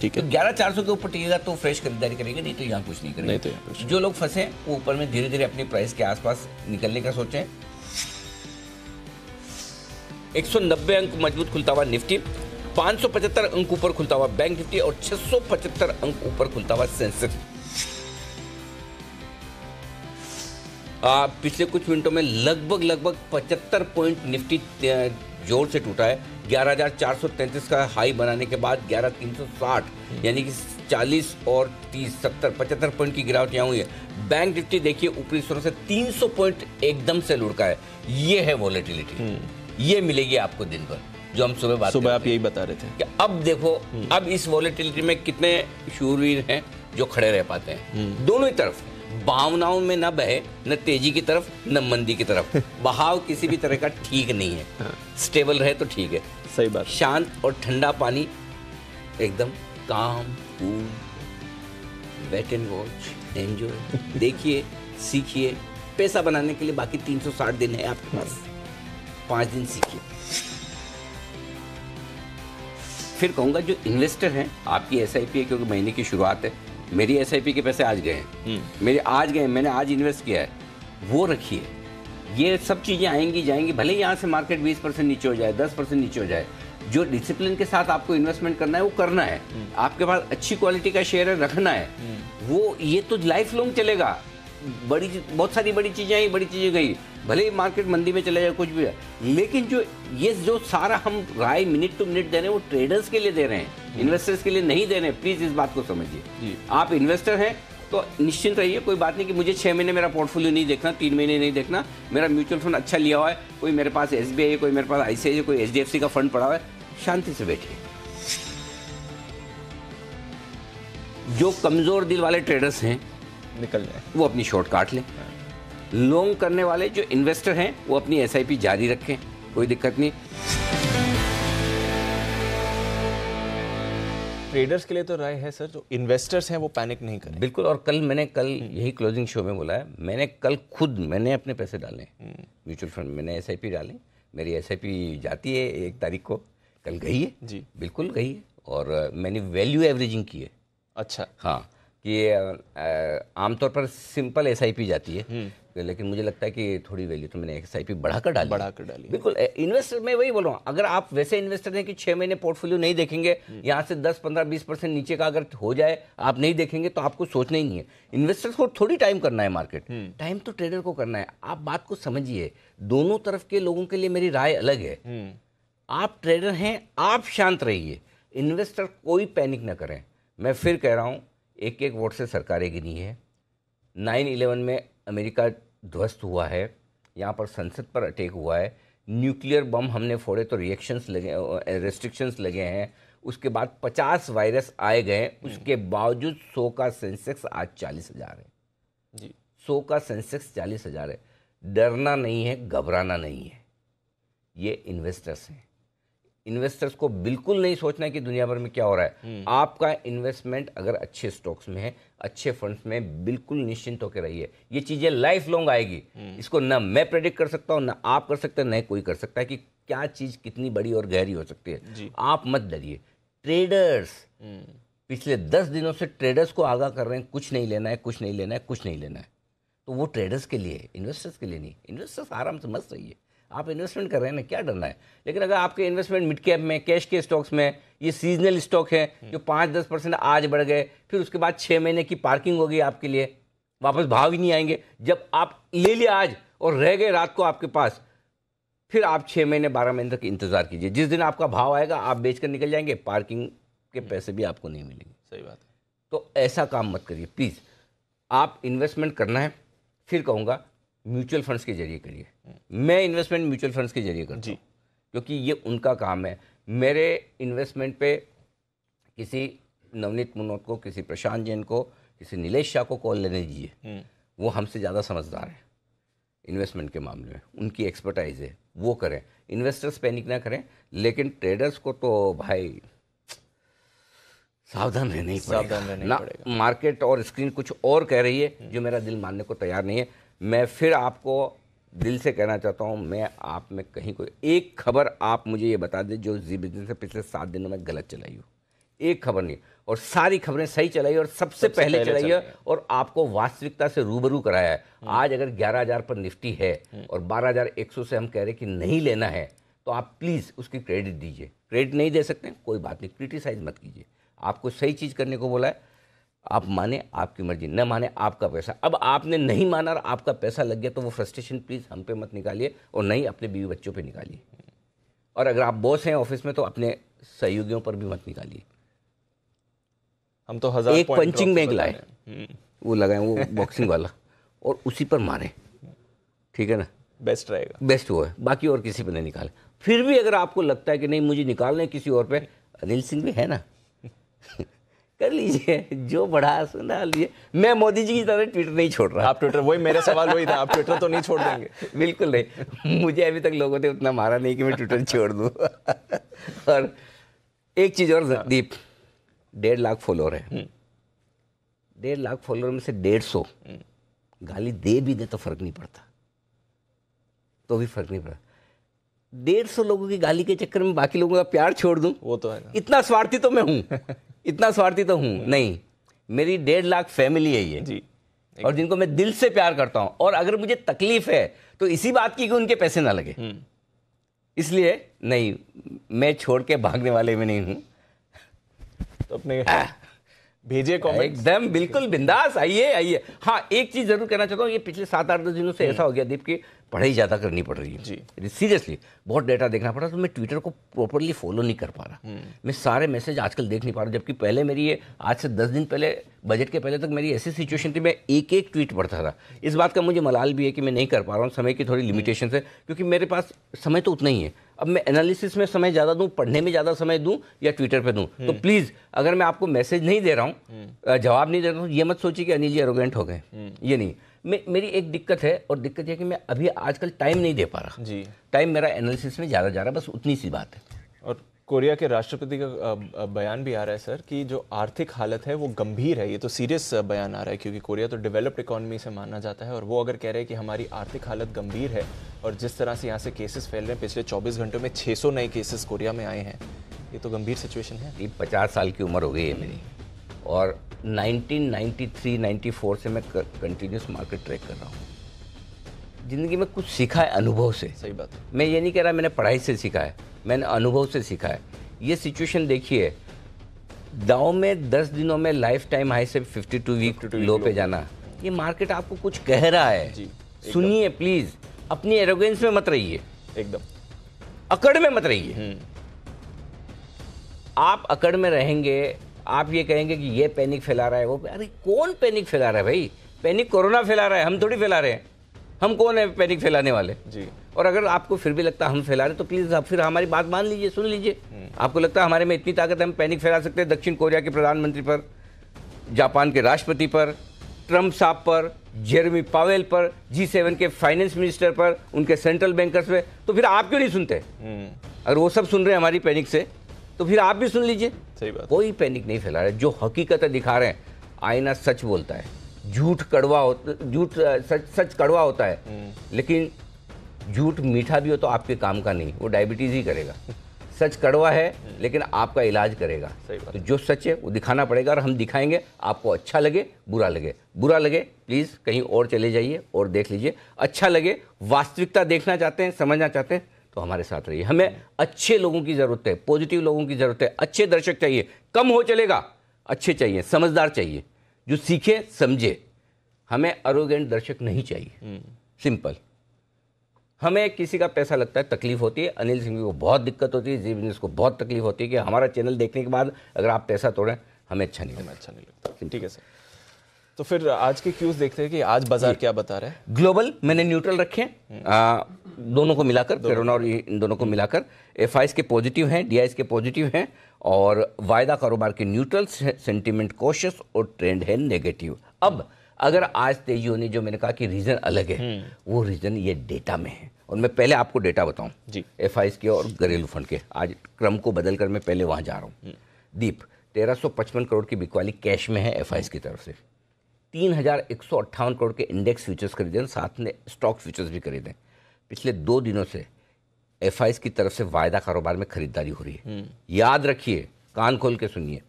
ठीक है तो ग्यारह चार सौ के ऊपर टिकेगा तो फ्रेश खरीदारी करेंगे नहीं तो यहाँ कुछ नहीं करेंगे नहीं तो जो लोग फंसे वो ऊपर में धीरे धीरे अपने प्राइस के आसपास निकलने का सोचे 190 अंक मजबूत खुलता हुआ निफ्टी 575 अंक ऊपर खुलता हुआ बैंक निफ्टी और 675 अंक ऊपर खुलता हुआ सेंसेक्स पिछले कुछ मिनटों में लगभग लगभग 75 पॉइंट निफ्टी जोर से टूटा है ग्यारह का हाई बनाने के बाद ग्यारह तीन यानी कि 40 और 30 सत्तर पचहत्तर पॉइंट की गिरावट यहाँ हुई है बैंक निफ्टी देखिए ऊपरी स्तरों से 300 पॉइंट एकदम से लुढ़का है ये है वॉलेटिलिटी हम्म। ये मिलेगी आपको दिन भर जो हम सुबह बात सुबह आप यही बता रहे थे कि अब देखो हम्म। अब इस वॉलेटिलिटी में कितने शूरवीर हैं जो खड़े रह पाते हैं हम्म। दोनों ही तरफ है। भावनाओं में न बहे न तेजी की तरफ न मंदी की तरफ बहाव किसी भी तरह का ठीक नहीं है हाँ। स्टेबल रहे तो ठीक है सही बात शांत और ठंडा पानी एकदम काम cool wait and watch enjoy देखिए सीखिए पैसा बनाने के लिए बाकी 360 दिन है आपके हाँ। पास पांच दिन सीखिए फिर कहूंगा जो इन्वेस्टर हैं आपकी एस आई पी है क्योंकि महीने की शुरुआत है मेरी एस के पैसे आज गए हैं हम्म। मेरे आज गए मैंने आज इन्वेस्ट किया है वो रखिए ये सब चीज़ें आएंगी जाएंगी भले ही यहाँ से मार्केट 20 परसेंट नीचे हो जाए 10 परसेंट नीचे हो जाए जो डिसिप्लिन के साथ आपको इन्वेस्टमेंट करना है वो करना है हम्म। आपके पास अच्छी क्वालिटी का शेयर है रखना है हम्म। वो ये तो लाइफ लॉन्ग चलेगा बड़ी बहुत सारी बड़ी चीज़ें आई बड़ी चीज़ें गई भले ही मार्केट मंदी में चले जाए कुछ भी है लेकिन जो ये जो सारा हम राय मिनट टू मिनट दे रहे हैं वो ट्रेडर्स के लिए दे रहे हैं इन्वेस्टर्स के लिए नहीं दे रहे हैं प्लीज इस बात को समझिए आप इन्वेस्टर हैं तो निश्चिंत रहिए कोई बात नहीं कि मुझे छः महीने मेरा पोर्टफोलियो नहीं देखना तीन महीने नहीं देखना मेरा म्यूचुअल फंड अच्छा लिया हुआ है कोई मेरे पास एस है कोई मेरे पास आई है कोई एच का फंड पड़ा हुआ है शांति से बैठिए जो कमज़ोर दिल वाले ट्रेडर्स हैं निकल जाए वो अपनी शॉर्ट काट लें हाँ। लॉन्ग करने वाले जो इन्वेस्टर हैं वो अपनी एस जारी रखें कोई दिक्कत नहीं ट्रेडर्स के लिए तो राय है सर जो इन्वेस्टर्स हैं वो पैनिक नहीं करें बिल्कुल और कल मैंने कल यही क्लोजिंग शो में बोला है मैंने कल खुद मैंने अपने पैसे डाले म्यूचुअल हम्म। फंड मैंने एस आई डाले मेरी एस जाती है एक तारीख को कल गई है जी बिल्कुल गई है और मैंने वैल्यू एवरेजिंग की है अच्छा हाँ कि आमतौर पर सिंपल एस जाती है हम्म। लेकिन मुझे लगता है कि थोड़ी वैल्यू तो मैंने एस आई पी बढ़ाकर डाली बढ़ाकर डाली बिल्कुल इन्वेस्टर मैं वही बोल रहा हूँ अगर आप वैसे इन्वेस्टर हैं कि छः महीने पोर्टफोलियो नहीं देखेंगे हम्म। यहाँ से दस पंद्रह बीस परसेंट नीचे का अगर हो जाए आप नहीं देखेंगे तो आपको सोचना ही नहीं है इन्वेस्टर को थोड़ी टाइम करना है मार्केट टाइम तो ट्रेडर को करना है आप बात को समझिए दोनों तरफ के लोगों के लिए मेरी राय अलग है हम्म। आप ट्रेडर हैं आप शांत रहिए इन्वेस्टर कोई पैनिक ना करें मैं फिर कह रहा हूँ एक एक वोट से सरकारें गिनी है नाइन इलेवन में अमेरिका ध्वस्त हुआ है यहाँ पर संसद पर अटैक हुआ है न्यूक्लियर बम हमने फोड़े तो रिएक्शंस लगे रेस्ट्रिक्शंस लगे हैं उसके बाद पचास वायरस आए गए हम्म। उसके बावजूद सो का सेंसेक्स आज चालीस हज़ार है जी सो का सेंसेक्स चालीस हज़ार है डरना नहीं है घबराना नहीं है ये इन्वेस्टर्स हैं इन्वेस्टर्स को बिल्कुल नहीं सोचना है कि दुनिया भर में क्या हो रहा है हम्म। आपका इन्वेस्टमेंट अगर अच्छे स्टॉक्स में है अच्छे फंड्स में बिल्कुल निश्चिंत होकर रहिए ये चीज़ें लाइफ लॉन्ग आएगी हम्म। इसको ना मैं प्रेडिक्ट कर सकता हूँ ना आप कर सकते हैं ना कोई कर सकता है कि क्या चीज़ कितनी बड़ी और गहरी हो सकती है आप मत डरिए ट्रेडर्स हम्म। पिछले दस दिनों से ट्रेडर्स को आगाह कर रहे हैं कुछ नहीं लेना है कुछ नहीं लेना है कुछ नहीं लेना है तो वो ट्रेडर्स के लिए इन्वेस्टर्स के लिए नहीं इन्वेस्टर्स आराम से मस्त रहिए आप इन्वेस्टमेंट कर रहे हैं ना क्या डरना है लेकिन अगर आपके इन्वेस्टमेंट मिड कैप में कैश के स्टॉक्स में ये सीजनल स्टॉक है हम्म। जो पाँच दस परसेंट आज बढ़ गए फिर उसके बाद छः महीने की पार्किंग होगी आपके लिए वापस भाव ही नहीं आएंगे जब आप ले लिया आज और रह गए रात को आपके पास फिर आप छः महीने बारह महीने तक इंतज़ार कीजिए जिस दिन आपका भाव आएगा आप बेच कर निकल जाएंगे पार्किंग के हम्म। पैसे भी आपको नहीं मिलेंगे सही बात है तो ऐसा काम मत करिए प्लीज़ आप इन्वेस्टमेंट करना है फिर कहूँगा म्यूचुअल फंड्स के जरिए करिए मैं इन्वेस्टमेंट म्यूचुअल फंड्स के जरिए करता हूँ क्योंकि ये उनका काम है मेरे इन्वेस्टमेंट पे किसी नवनीत मुनोत को किसी प्रशांत जैन को किसी नीलेश शाह को कॉल लेने दीजिए हम्म। वो हमसे ज़्यादा समझदार हैं इन्वेस्टमेंट के मामले में उनकी एक्सपर्टाइज है वो करें इन्वेस्टर्स पैनिक ना करें लेकिन ट्रेडर्स को तो भाई सावधान रहने ही पड़ेगा।, मार्केट और स्क्रीन कुछ और कह रही है हम्म। जो मेरा दिल मानने को तैयार नहीं है मैं फिर आपको दिल से कहना चाहता हूँ मैं आप में कहीं कोई एक खबर आप मुझे ये बता दें जो जी बिजनेस से पिछले सात दिनों में गलत चलाई हो एक खबर नहीं और सारी खबरें सही चलाई और सबसे सब पहले, पहले चलाई है और आपको वास्तविकता से रूबरू कराया है हम्म। आज अगर ग्यारह हज़ार पर निफ्टी है हम्म। और बारह हज़ार एक सौ से हम कह रहे हैं कि नहीं लेना है तो आप प्लीज़ उसकी क्रेडिट दीजिए क्रेडिट नहीं दे सकते कोई बात नहीं क्रिटिसाइज़ मत कीजिए आपको सही चीज़ करने को बोला है आप माने आपकी मर्जी न माने आपका पैसा अब आपने नहीं माना और आपका पैसा लग गया तो वो फ्रस्ट्रेशन प्लीज़ हम पे मत निकालिए और नहीं अपने बीवी बच्चों पे निकालिए और अगर आप बॉस हैं ऑफिस में तो अपने सहयोगियों पर भी मत निकालिए हम तो हजार एक पंचिंग बैग लाए वो लगाए वो बॉक्सिंग वाला और उसी पर मारे ठीक है ना बेस्ट रहेगा बेस्ट वो है बाकी और किसी पर नहीं निकाले फिर भी अगर आपको लगता है कि नहीं मुझे निकालना है किसी और पे अनिल सिंह भी है ना कर लीजिए जो बढ़ा सुना लीजिए मैं मोदी जी की तरह ट्विटर नहीं छोड़ रहा आप ट्विटर वही मेरा सवाल वही था आप ट्विटर तो नहीं छोड़ देंगे बिल्कुल नहीं मुझे अभी तक लोगों ने उतना मारा नहीं कि मैं ट्विटर छोड़ दूँ और एक चीज़ और जगदीप हाँ। डेढ़ लाख फॉलोअर है हम्म। डेढ़ लाख फॉलोअर में से डेढ़ सौ हम्म। गाली दे भी दे तो फर्क नहीं पड़ता तो भी फर्क नहीं पड़ता डेढ़ सौ लोगों की गाली के चक्कर में बाकी लोगों का प्यार छोड़ दूं वो तो है इतना स्वार्थी तो मैं हूँ इतना स्वार्थी तो हूँ हम्म। नहीं मेरी डेढ़ लाख फैमिली है ये जी और जिनको मैं दिल से प्यार करता हूँ और अगर मुझे तकलीफ है तो इसी बात की कि उनके पैसे ना लगे हम्म। इसलिए नहीं मैं छोड़ के भागने वाले में नहीं हूँ तो अपने भेजिए एकदम बिल्कुल बिंदास आइए आइए हाँ एक चीज जरूर कहना चाहता हूँ ये पिछले सात आठ दस दिनों से ऐसा हो गया दीप की पढ़ाई ज़्यादा करनी पड़ रही है सीरियसली बहुत डेटा देखना पड़ा तो मैं ट्विटर को प्रॉपरली फॉलो नहीं कर पा रहा हम्म। मैं सारे मैसेज आजकल देख नहीं पा रहा जबकि पहले मेरी ये आज से दस दिन पहले बजट के पहले तक मेरी ऐसी सिचुएशन थी मैं एक एक ट्वीट पढ़ता था इस बात का मुझे मलाल भी है कि मैं नहीं कर पा रहा हूँ समय की थोड़ी लिमिटेशन है क्योंकि मेरे पास समय तो उतना ही है अब मैं एनालिसिस में समय ज़्यादा दूँ पढ़ने में ज़्यादा समय दूँ या ट्विटर पर दूँ तो प्लीज़ हम्म। अगर मैं आपको मैसेज नहीं दे रहा हूँ हम्म। जवाब नहीं दे रहा हूँ ये मत सोचिए कि अनिल जी एरोगेंट हो गए हम्म। ये नहीं मे, मेरी एक दिक्कत है और दिक्कत यह कि मैं अभी आजकल टाइम नहीं दे पा रहा जी टाइम मेरा एनालिसिस में ज़्यादा जा रहा है बस उतनी सी बात है और कोरिया के राष्ट्रपति का बयान भी आ रहा है सर कि जो आर्थिक हालत है वो गंभीर है ये तो सीरियस बयान आ रहा है क्योंकि कोरिया तो डेवलप्ड इकोनॉमी से माना जाता है और वो अगर कह रहे हैं कि हमारी आर्थिक हालत गंभीर है और जिस तरह से यहाँ से केसेस फैल रहे हैं पिछले 24 घंटों में 600 नए केसेस कोरिया में आए हैं ये तो गंभीर सिचुएशन है ये पचास साल की उम्र हो गई है मेरी और नाइनटीन नाइन्टी से मैं कंटिन्यूस मार्केट ट्रैक कर रहा हूँ ज़िंदगी में कुछ सीखा है अनुभव से सही बात मैं ये नहीं कह रहा मैंने पढ़ाई से सीखा है मैंने अनुभव से सीखा है ये सिचुएशन देखिए दाव में दस दिनों में लाइफ टाइम हाई से फिफ्टी टू वीक लो पे जाना ये मार्केट आपको कुछ कह रहा है सुनिए प्लीज अपनी एरोगेंस में मत रहिए एकदम अकड़ में मत रहिए हम्म। आप अकड़ में रहेंगे आप ये कहेंगे कि ये पैनिक फैला रहा है वो अरे कौन पैनिक फैला रहा है भाई पैनिक कोरोना फैला रहा है हम थोड़ी फैला रहे हैं हम कौन है पैनिक फैलाने वाले जी और अगर आपको फिर भी लगता हम फैला रहे तो प्लीज़ आप फिर हमारी बात मान लीजिए सुन लीजिए हम्म। आपको लगता है हमारे में इतनी ताकत है हम पैनिक फैला सकते हैं दक्षिण कोरिया के प्रधानमंत्री पर जापान के राष्ट्रपति पर ट्रम्प साहब पर जेरमी पावेल पर जी सेवन के फाइनेंस मिनिस्टर पर उनके सेंट्रल बैंकर्स पे तो फिर आप क्यों नहीं सुनते हम्म। अगर वो सब सुन रहे हैं हमारी पैनिक से तो फिर आप भी सुन लीजिए सही बात कोई पैनिक नहीं फैला रहे जो हकीकत दिखा रहे हैं आईना सच बोलता है झूठ कड़वा होता झूठ सच सच कड़वा होता है हम्म। लेकिन झूठ मीठा भी हो तो आपके काम का नहीं वो डायबिटीज़ ही करेगा सच कड़वा है लेकिन आपका इलाज करेगा तो जो सच है वो दिखाना पड़ेगा और हम दिखाएंगे आपको अच्छा लगे बुरा लगे बुरा लगे प्लीज़ कहीं और चले जाइए और देख लीजिए अच्छा लगे वास्तविकता देखना चाहते हैं समझना चाहते हैं तो हमारे साथ रहिए हमें अच्छे लोगों की ज़रूरत है पॉजिटिव लोगों की ज़रूरत है अच्छे दर्शक चाहिए कम हो चलेगा अच्छे चाहिए समझदार चाहिए जो सीखे समझे हमें अरोगेंट दर्शक नहीं चाहिए सिंपल हम्म। हमें किसी का पैसा लगता है तकलीफ होती है अनिल सिंह को बहुत दिक्कत होती है जी बिजनेस को बहुत तकलीफ होती है कि हमारा चैनल देखने के बाद अगर आप पैसा तोड़ें हमें अच्छा नहीं हमें अच्छा नहीं लगता ठीक है सर तो फिर आज के क्यूज देखते हैं कि आज बाजार क्या बता रहा है ग्लोबल मैंने न्यूट्रल रखे हैं हम्म। दोनों को मिलाकर कोरोना और इन दोनों को मिलाकर एफ के पॉजिटिव हैं डी के पॉजिटिव हैं और वायदा कारोबार के न्यूट्रल सेंटीमेंट कोशिश और ट्रेंड है नेगेटिव अब अगर आज तेजी होनी जो मैंने कहा कि रीज़न अलग है हम्म। वो रीज़न ये डेटा में है और मैं पहले आपको डेटा बताऊं एफ आई के और घरेलू फंड के आज क्रम को बदल कर मैं पहले वहां जा रहा हूँ हम्म। दीप पचपन करोड़ की बिकवाली कैश में है एफ की तरफ से तीन हज़ार एक सौ अट्ठावन करोड़ के इंडेक्स फ्यूचर्स खरीदे साथ में स्टॉक फ्यूचर्स भी खरीदे पिछले दो दिनों से एफ की तरफ से वायदा कारोबार में खरीदारी हो रही है हम्म। याद रखिए कान खोल के सुनिए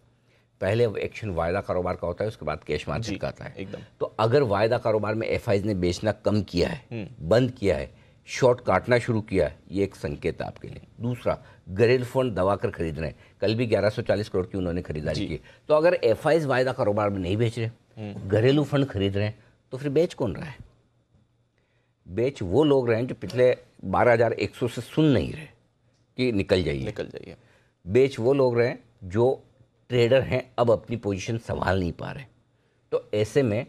पहले एक्शन वायदा कारोबार का होता है उसके बाद कैश मार्केट का आता है तो अगर वायदा कारोबार में एफ ने बेचना कम किया है हम्म। बंद किया है शॉर्ट काटना शुरू किया है ये एक संकेत है आपके लिए दूसरा घरेलू फंड दबा कर खरीद रहे हैं कल भी 1140 करोड़ की उन्होंने खरीदारी की तो अगर एफ वायदा कारोबार में नहीं बेच रहे घरेलू फंड हम्म। खरीद रहे हैं तो फिर बेच कौन रहा है बेच वो लोग रहे हैं जो पिछले 12,100 से सुन नहीं रहे कि निकल जाइए निकल जाइए बेच वो लोग रहे हैं जो ट्रेडर हैं अब अपनी पोजीशन संभाल नहीं पा रहे तो ऐसे में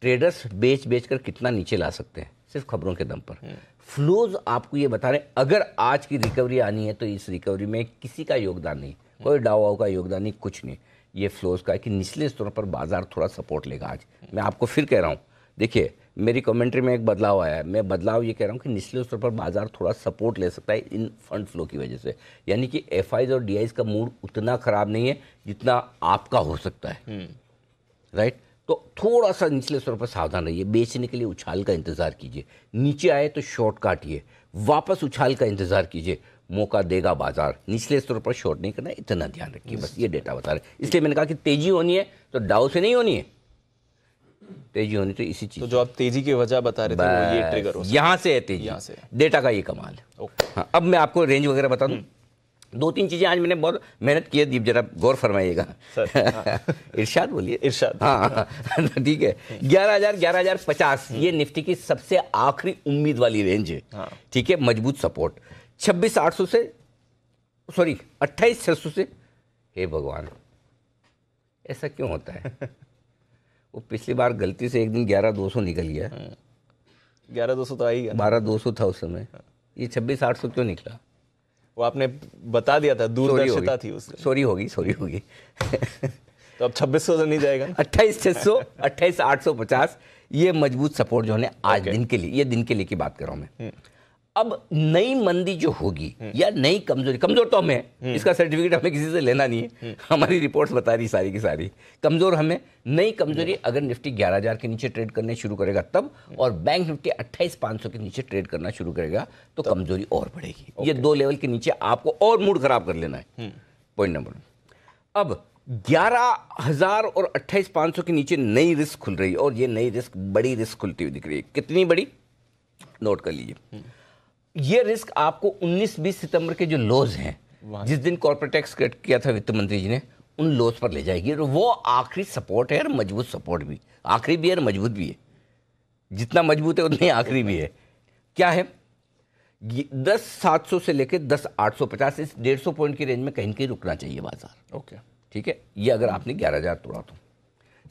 ट्रेडर्स बेच बेच कर कितना नीचे ला सकते हैं सिर्फ खबरों के दम पर हम्म। फ्लोज आपको ये बता रहे हैं अगर आज की रिकवरी आनी है तो इस रिकवरी में किसी का योगदान नहीं कोई हम्म। डावाओ का योगदान नहीं कुछ नहीं ये फ्लोज का है कि निचले स्तर पर बाजार थोड़ा सपोर्ट लेगा आज मैं आपको फिर कह रहा हूँ देखिए मेरी कमेंट्री में एक बदलाव आया है मैं बदलाव ये कह रहा हूँ कि निचले स्तर पर बाजार थोड़ा सपोर्ट ले सकता है इन फंड फ्लो की वजह से यानी कि एफ और डी का मूड उतना ख़राब नहीं है जितना आपका हो सकता है राइट हम्म। तो थोड़ा सा निचले स्तर पर सावधान रहिए बेचने के लिए उछाल का इंतज़ार कीजिए नीचे आए तो शॉर्ट काटिए वापस उछाल का इंतज़ार कीजिए मौका देगा बाजार निचले स्तर पर शॉर्ट नहीं करना इतना ध्यान रखिए बस ये डेटा हम्म। बता रहे इसलिए मैंने कहा कि तेज़ी होनी है तो डाउ से नहीं होनी है तेजी होनी तो इसी चीज तो जो आप तेजी की वजह बता रहे थे ये ट्रिगर हो यहाँ से है तेजी यहाँ से डेटा का ये कमाल है हाँ, अब मैं आपको रेंज वगैरह बता दूँ हम्म। दो तीन चीज़ें आज मैंने बहुत मेहनत की है दीप जरा गौर फरमाइएगा इरशाद बोलिए इरशाद हाँ, हाँ, हाँ ठीक है ग्यारह हज़ार ग्यारह हज़ार पचास हम्म। ये निफ्टी की सबसे आखिरी उम्मीद वाली रेंज है हाँ। ठीक है मजबूत सपोर्ट छब्बीस आठ सौ से सॉरी अट्ठाईस छह सौ से हे भगवान ऐसा क्यों होता है वो पिछली बार गलती से एक दिन ग्यारह दो सौ निकल गया हम्म। ग्यारह दो सौ तो आई बारह दो सौ था उस समय हाँ। ये छब्बीस आठ सौ क्यों निकला वो आपने बता दिया था दूरदर्शिता थी उससे सॉरी होगी सॉरी होगी तो अब छब्बीस सौ तो नहीं जाएगा अट्ठाईस छः सौ अट्ठाईस आठ सौ पचास ये मजबूत सपोर्ट जो है आज दिन के लिए ये दिन के लिए की बात कर रहा हूँ मैं हम्म। अब नई मंदी जो होगी या नई कमजोरी कमजोर तो हमें इसका सर्टिफिकेट हमें किसी से लेना नहीं है हमारी रिपोर्ट्स बता रही सारी की सारी कमजोर हमें नई कमजोरी अगर निफ्टी ग्यारह हजार के नीचे ट्रेड करने शुरू करेगा तब और बैंक निफ्टी अट्ठाईस सौ के नीचे ट्रेड करना शुरू करेगा तो कमजोरी और बढ़ेगी ये दो लेवल के नीचे आपको और मूड खराब कर लेना है पॉइंट हम्म। नंबर अब ग्यारह हजार और अट्ठाईस पांच सौ के नीचे नई रिस्क खुल रही है और ये नई रिस्क बड़ी रिस्क खुलती हुई दिख रही है कितनी बड़ी नोट कर लीजिए हम्म। ये रिस्क आपको 19-20 सितंबर के जो लोज हैं जिस दिन कॉर्पोरेट टैक्स कट किया था वित्त मंत्री जी ने उन लोज पर ले जाएगी और वो आखिरी सपोर्ट है और मजबूत सपोर्ट भी आखिरी भी है और मजबूत भी है जितना मजबूत है उतनी आखिरी भी है क्या है दस सात सौ से लेकर दस आठ सौ पचास इस डेढ़ सौ पॉइंट की रेंज में कहीं कहीं रुकना चाहिए बाजार ओके ठीक है ये अगर आपने ग्यारह हज़ार तोड़ा तो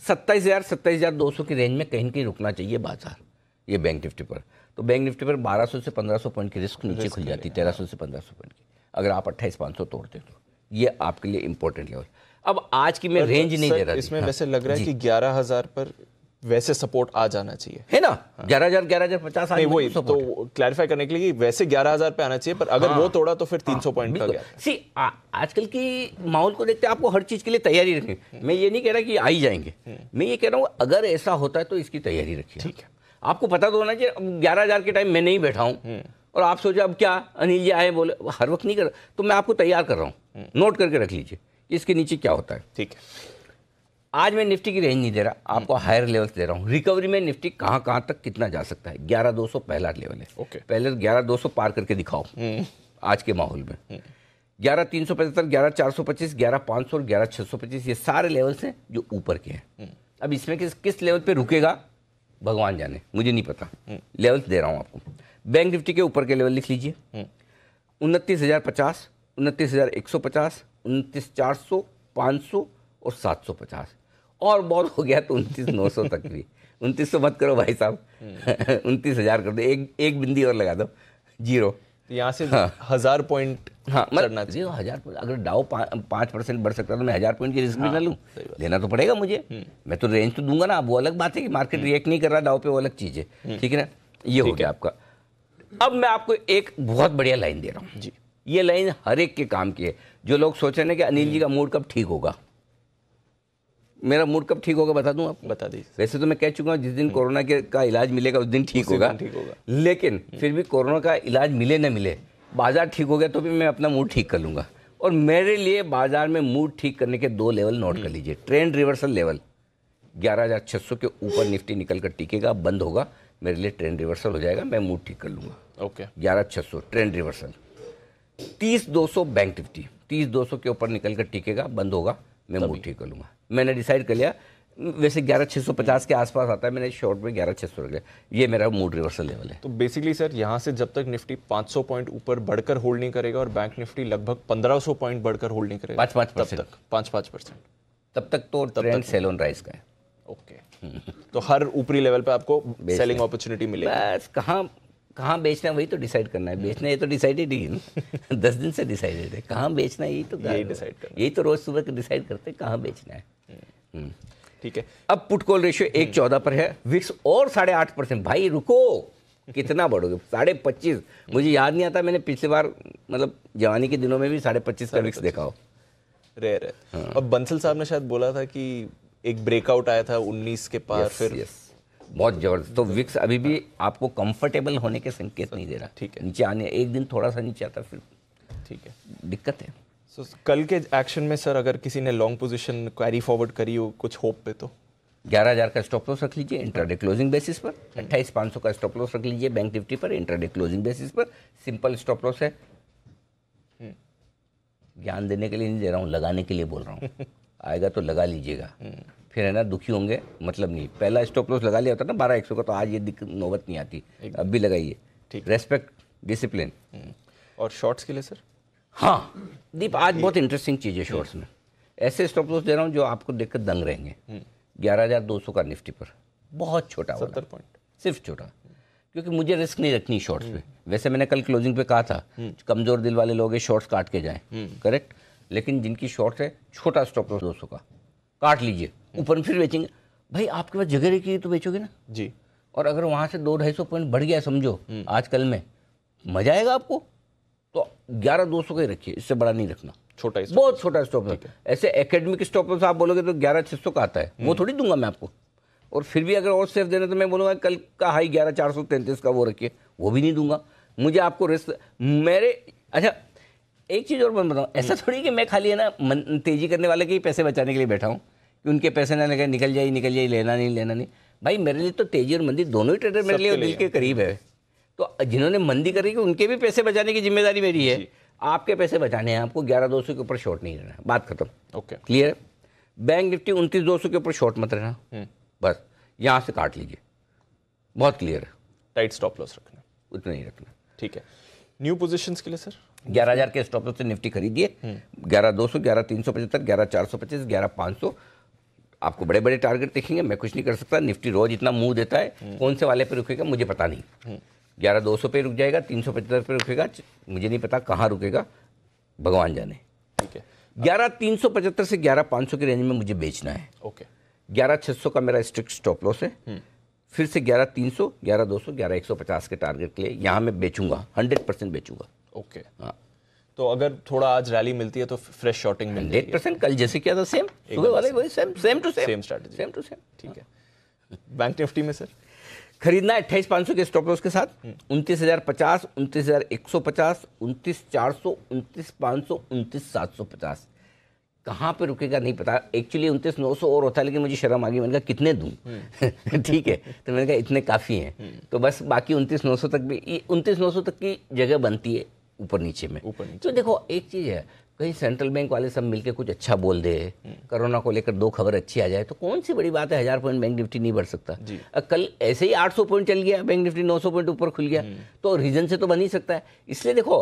सत्ताईस हज़ार सत्ताईस हज़ार दो सौ की रेंज में कहीं कहीं रुकना चाहिए बाजार ये बैंक निफ्टी पर तो बैंक निफ्टी पर 1200 से 1500 पॉइंट की रिस्क नीचे खुल जाती है 1300 से 1500 पॉइंट की अगर आप अट्ठाईस पाँच सौ तोड़ते तो ये आपके लिए इम्पोर्टेंट लेवल अब आज की मैं रेंज नहीं दे रहा इसमें वैसे लग रहा है हाँ, कि ग्यारह हज़ार पर वैसे सपोर्ट आ जाना चाहिए है ना ग्यारह हजार ग्यारह हजार पचास नहीं वही तो क्लैरिफाई तो करने के लिए वैसे ग्यारह हजार पे आना चाहिए पर अगर हाँ, वो तोड़ा तो फिर हाँ, तीन सौ पॉइंट का सी आजकल की माहौल को देखते आपको हर चीज के लिए तैयारी रखनी हम्म। मैं ये नहीं कह रहा कि आ ही जाएंगे हम्म। मैं ये कह रहा हूँ अगर ऐसा होता है तो इसकी तैयारी रखिए ठीक है आपको पता तो होना चाहिए ग्यारह हज़ार के टाइम मैं नहीं बैठा हूँ हम्म। और आप सोचा अब क्या अनिल जी आए बोले हर वक्त नहीं कर तो मैं आपको तैयार कर रहा हूँ हम्म। नोट करके रख लीजिए इसके नीचे क्या होता है ठीक है आज मैं निफ्टी की रेंज नहीं दे रहा आपको हायर हम्म। लेवल्स दे रहा हूँ रिकवरी में निफ्टी कहाँ कहाँ तक कितना जा सकता है ग्यारह दो सौ पहला लेवल है ओके पहले तो ग्यारह दो सौ पार करके दिखाओ आज के माहौल में ग्यारह तीन सौ पचहत्तर ग्यारह चार सौ पच्चीस ग्यारह पाँच सौ और ग्यारह छः सौ पच्चीस ये सारे लेवल्स हैं जो ऊपर के हैं अब इसमें किस किस लेवल पे रुकेगा भगवान जाने मुझे नहीं पता लेवल्स हम्म। दे रहा हूँ आपको बैंक निफ्टी के ऊपर के लेवल लिख लीजिए हम्म। उनतीस हज़ार पचास उनतीस हज़ार एक सौ पचास उनतीस चार सौ पाँच सौ और सात सौ पचास और बहुत हो गया तो उनतीस नौ सौ तक भी उनतीस सौ मत करो भाई साहब हम्म। उनतीस हज़ार कर दो एक एक बिंदी और लगा दो जीरो तो यहाँ से हाँ। हज़ार पॉइंट हाँ मतलब तो हजार अगर डाउ पाँच परसेंट बढ़ सकता है तो मैं हजार पॉइंट की रिस्क भी ना हाँ, लूँ लेना तो पड़ेगा मुझे हम्म। मैं तो रेंज तो दूंगा ना अब वो अलग बात है कि मार्केट हम्म। रिएक्ट नहीं कर रहा डाउ पे वो अलग चीज़ है हम्म। ठीक है ना ये हो गया आपका अब मैं आपको एक बहुत बढ़िया लाइन दे रहा हूँ जी ये लाइन हर एक के काम की है जो लोग सोच रहे हैं कि अनिल जी का मूड कब ठीक होगा मेरा मूड कब ठीक होगा बता दूं आप बता दीजिए वैसे तो मैं कह चुका हूँ जिस दिन कोरोना के का इलाज मिलेगा उस दिन ठीक होगा ठीक होगा लेकिन फिर भी कोरोना का इलाज मिले ना मिले बाज़ार ठीक हो गया तो भी मैं अपना मूड ठीक कर लूंगा और मेरे लिए बाज़ार में मूड ठीक करने के दो लेवल नोट हम्म। कर लीजिए ट्रेंड रिवर्सल लेवल ग्यारह हज़ार छः सौ के ऊपर निफ्टी निकल कर टिकेगा बंद होगा मेरे लिए ट्रेंड रिवर्सल हो जाएगा मैं मूड ठीक कर लूंगा ओके ग्यारह छह सौ ट्रेंड रिवर्सल तीस दो सौ बैंक निफ्टी तीस दो सौ के ऊपर निकल कर टिकेगा बंद होगा मैं मूड ठीक कर लूंगा मैंने डिसाइड कर लिया वैसे ग्यारह छः सौ पचास के आसपास आता है मैंने शॉर्ट में ग्यारह छः सौ रख लिया ये मेरा मूड रिवर्सल लेवल है तो बेसिकली सर यहाँ से जब तक निफ्टी सौ पॉइंट ऊपर बढ़कर होल्ड नहीं करेगा और बैंक निफ्टी लगभग पंद्रह सौ पॉइंट बढ़कर होल्ड नहीं करेगा पाँच पाँच तक पाँच पाँच परसेंट तब तक तो तक सेल ऑन राइस का है ओके तो हर ऊपरी लेवल पर आपको सेलिंग अपॉर्चुनिटी मिलेगी बस कहाँ कहाँ बेचना वही तो डिसाइड करना है बेचना ये तो डिसाइडेड ही दस दिन से डिसाइडेड है कहाँ बेचना यही तो यही डिसाइड यही तो रोज़ सुबह डिसाइड करते हैं कहाँ बेचना है हम्म। हम्म। ठीक है अब पुटकॉल रेशियो एक हम्म। चौदह पर है विक्स और साढ़े आठ परसेंट भाई रुको कितना बढ़ोगे साढ़े पच्चीस मुझे याद नहीं आता मैंने पिछली बार मतलब जवानी के दिनों में भी साढ़े पच्चीस का विक्स देखा हो रे रे हाँ। अब बंसल साहब ने शायद बोला था कि एक ब्रेकआउट आया था उन्नीस के पास फिर बहुत जबरदस्त तो विक्स अभी भी आपको कंफर्टेबल होने के संकेत नहीं दे रहा ठीक है नीचे आने एक दिन थोड़ा सा नीचे आता फिर ठीक है दिक्कत है सो so, कल के एक्शन में सर अगर किसी ने लॉन्ग पोजीशन कैरी फॉरवर्ड करी हो कुछ होप पे तो ग्यारह हज़ार का स्टॉप लॉस रख लीजिए इंटरडे क्लोजिंग बेसिस पर अट्ठाईस पाँच सौ का स्टॉप लॉस रख लीजिए बैंक निफ्टी पर इंट्राडे क्लोजिंग बेसिस पर सिंपल स्टॉप लॉस है हम्म। ज्ञान देने के लिए नहीं दे रहा हूँ लगाने के लिए बोल रहा हूँ आएगा तो लगा लीजिएगा हम्म। फिर है ना दुखी होंगे मतलब नहीं पहला स्टॉप लॉस लगा लिया होता ना बारह एक सौ का तो आज ये दिक्कत नौबत नहीं आती अब भी लगाइए ठीक रेस्पेक्ट हम्म। डिसिप्लिन और शॉर्ट्स के लिए सर हाँ दीप आज बहुत इंटरेस्टिंग चीज़ है शॉर्ट्स में ऐसे स्टॉप लॉस दे रहा हूँ जो आपको देखकर दंग रहेंगे ग्यारह हज़ार दो सौ का निफ्टी पर बहुत छोटा सत्तर पॉइंट सिर्फ छोटा क्योंकि मुझे रिस्क नहीं रखनी शॉर्ट्स पे हम्म। वैसे मैंने कल क्लोजिंग पे कहा था हम्म। कमज़ोर दिल वाले लोग शॉर्ट्स काट के जाएं करेक्ट हम्म। लेकिन जिनकी शॉर्ट है छोटा स्टॉप लॉस दो सौ का काट लीजिए ऊपर फिर बेचेंगे भाई आपके पास जगह रखी तो बेचोगे ना जी और अगर वहाँ से दो ढाई सौ पॉइंट बढ़ गया समझो आज कल में मजा आएगा आपको तो ग्यारह दो सौ का ही रखिए इससे बड़ा नहीं रखना छोटा बहुत छोटा स्टॉप है ऐसे एकेडमिक स्टॉप तो आप बोलोगे तो ग्यारह छः सौ का आता है हम्म। वो थोड़ी दूंगा मैं आपको और फिर भी अगर और सेफ देना तो मैं बोलूँगा कल का हाई ग्यारह चार सौ तैंतीस का वो रखिए वो भी नहीं दूंगा मुझे आपको रिस्क मेरे अच्छा एक चीज़ और मैं बताऊँ ऐसा थोड़ी कि मैं खाली है ना मन तेजी करने वाले के ही पैसे बचाने के लिए बैठा हूँ कि उनके पैसे ना निकल जाए निकल जाए लेना नहीं लेना नहीं भाई मेरे लिए तो तेजी और मंदी दोनों ही ट्रेडर मेरे लिए दिल के करीब है तो जिन्होंने मंदी करी उनके भी पैसे बचाने की जिम्मेदारी मेरी है आपके पैसे बचाने हैं आपको ग्यारह दो सौ के ऊपर शॉर्ट नहीं रहना बात खत्म ओके क्लियर है बैंक निफ्टी उनतीस दो सौ के ऊपर शॉर्ट मत रहना हम्म। बस यहाँ से काट लीजिए बहुत क्लियर है टाइट स्टॉप लॉस रखना उतना ही रखना ठीक है न्यू पोजिशन के लिए सर ग्यारह हज़ार के स्टॉप लॉस से निफ्टी खरीदिए हम्म। ग्यारह दो सौ ग्यारह तीन सौ पचहत्तर ग्यारह चार सौ पच्चीस ग्यारह पाँच सौ आपको बड़े बड़े टारगेट देखेंगे मैं कुछ नहीं कर सकता निफ्टी रोज इतना मुंह देता है हम्म। कौन से वाले पे रुकेगा मुझे पता नहीं ग्यारह दो सौ पे रुक जाएगा तीन सौ पचहत्तर पे रुकेगा मुझे नहीं पता कहाँ रुकेगा भगवान जाने ठीक है ग्यारह तीन सौ पचहत्तर से ग्यारह पाँच सौ की रेंज में मुझे बेचना है ओके ग्यारह छः सौ का मेरा स्ट्रिक्ट स्टॉप लॉस है हम्म। फिर से ग्यारह तीन सौ ग्यारह दो सौ ग्यारह एक सौ पचास के टारगेट के लिए यहाँ मैं बेचूंगा हंड्रेड परसेंट बेचूंगा ओके हाँ तो अगर थोड़ा आज रैली मिलती है तो फ्रेश शॉर्टिंग में हंड्रेड परसेंट कल जैसे किया था सेम सुबह वाले वही same same to same same to same ठीक है बैंक निफ्टी में सर खरीदना है अट्ठाईस पाँच सौ के स्टॉप लॉस के साथ हम्म। उनतीस हज़ार पचास उनतीस हज़ार एक सौ पचास उनतीस चार सौ उनतीस पाँच सौ उनतीस सात सौ पचास कहाँ पे रुकेगा नहीं पता एक्चुअली उनतीस नौ सौ और होता है लेकिन मुझे शर्म आ गई मैंने कहा कितने दूँ हम्म। ठीक है तो मैंने कहा इतने काफ़ी हैं हम्म। तो बस बाकी उनतीस नौ सौ तक भी उनतीस नौ सौ तक की जगह बनती है ऊपर नीचे में ऊपर तो देखो एक चीज़ है भाई सेंट्रल बैंक वाले सब मिलके कुछ अच्छा बोल दे हम्म। कोरोना को लेकर दो खबर अच्छी आ जाए तो कौन सी बड़ी बात है हज़ार पॉइंट बैंक निफ्टी नहीं बढ़ सकता कल ऐसे ही 800 पॉइंट चल गया बैंक निफ्टी 900 पॉइंट ऊपर खुल गया हम्म। तो रीजन से तो बन ही सकता है इसलिए देखो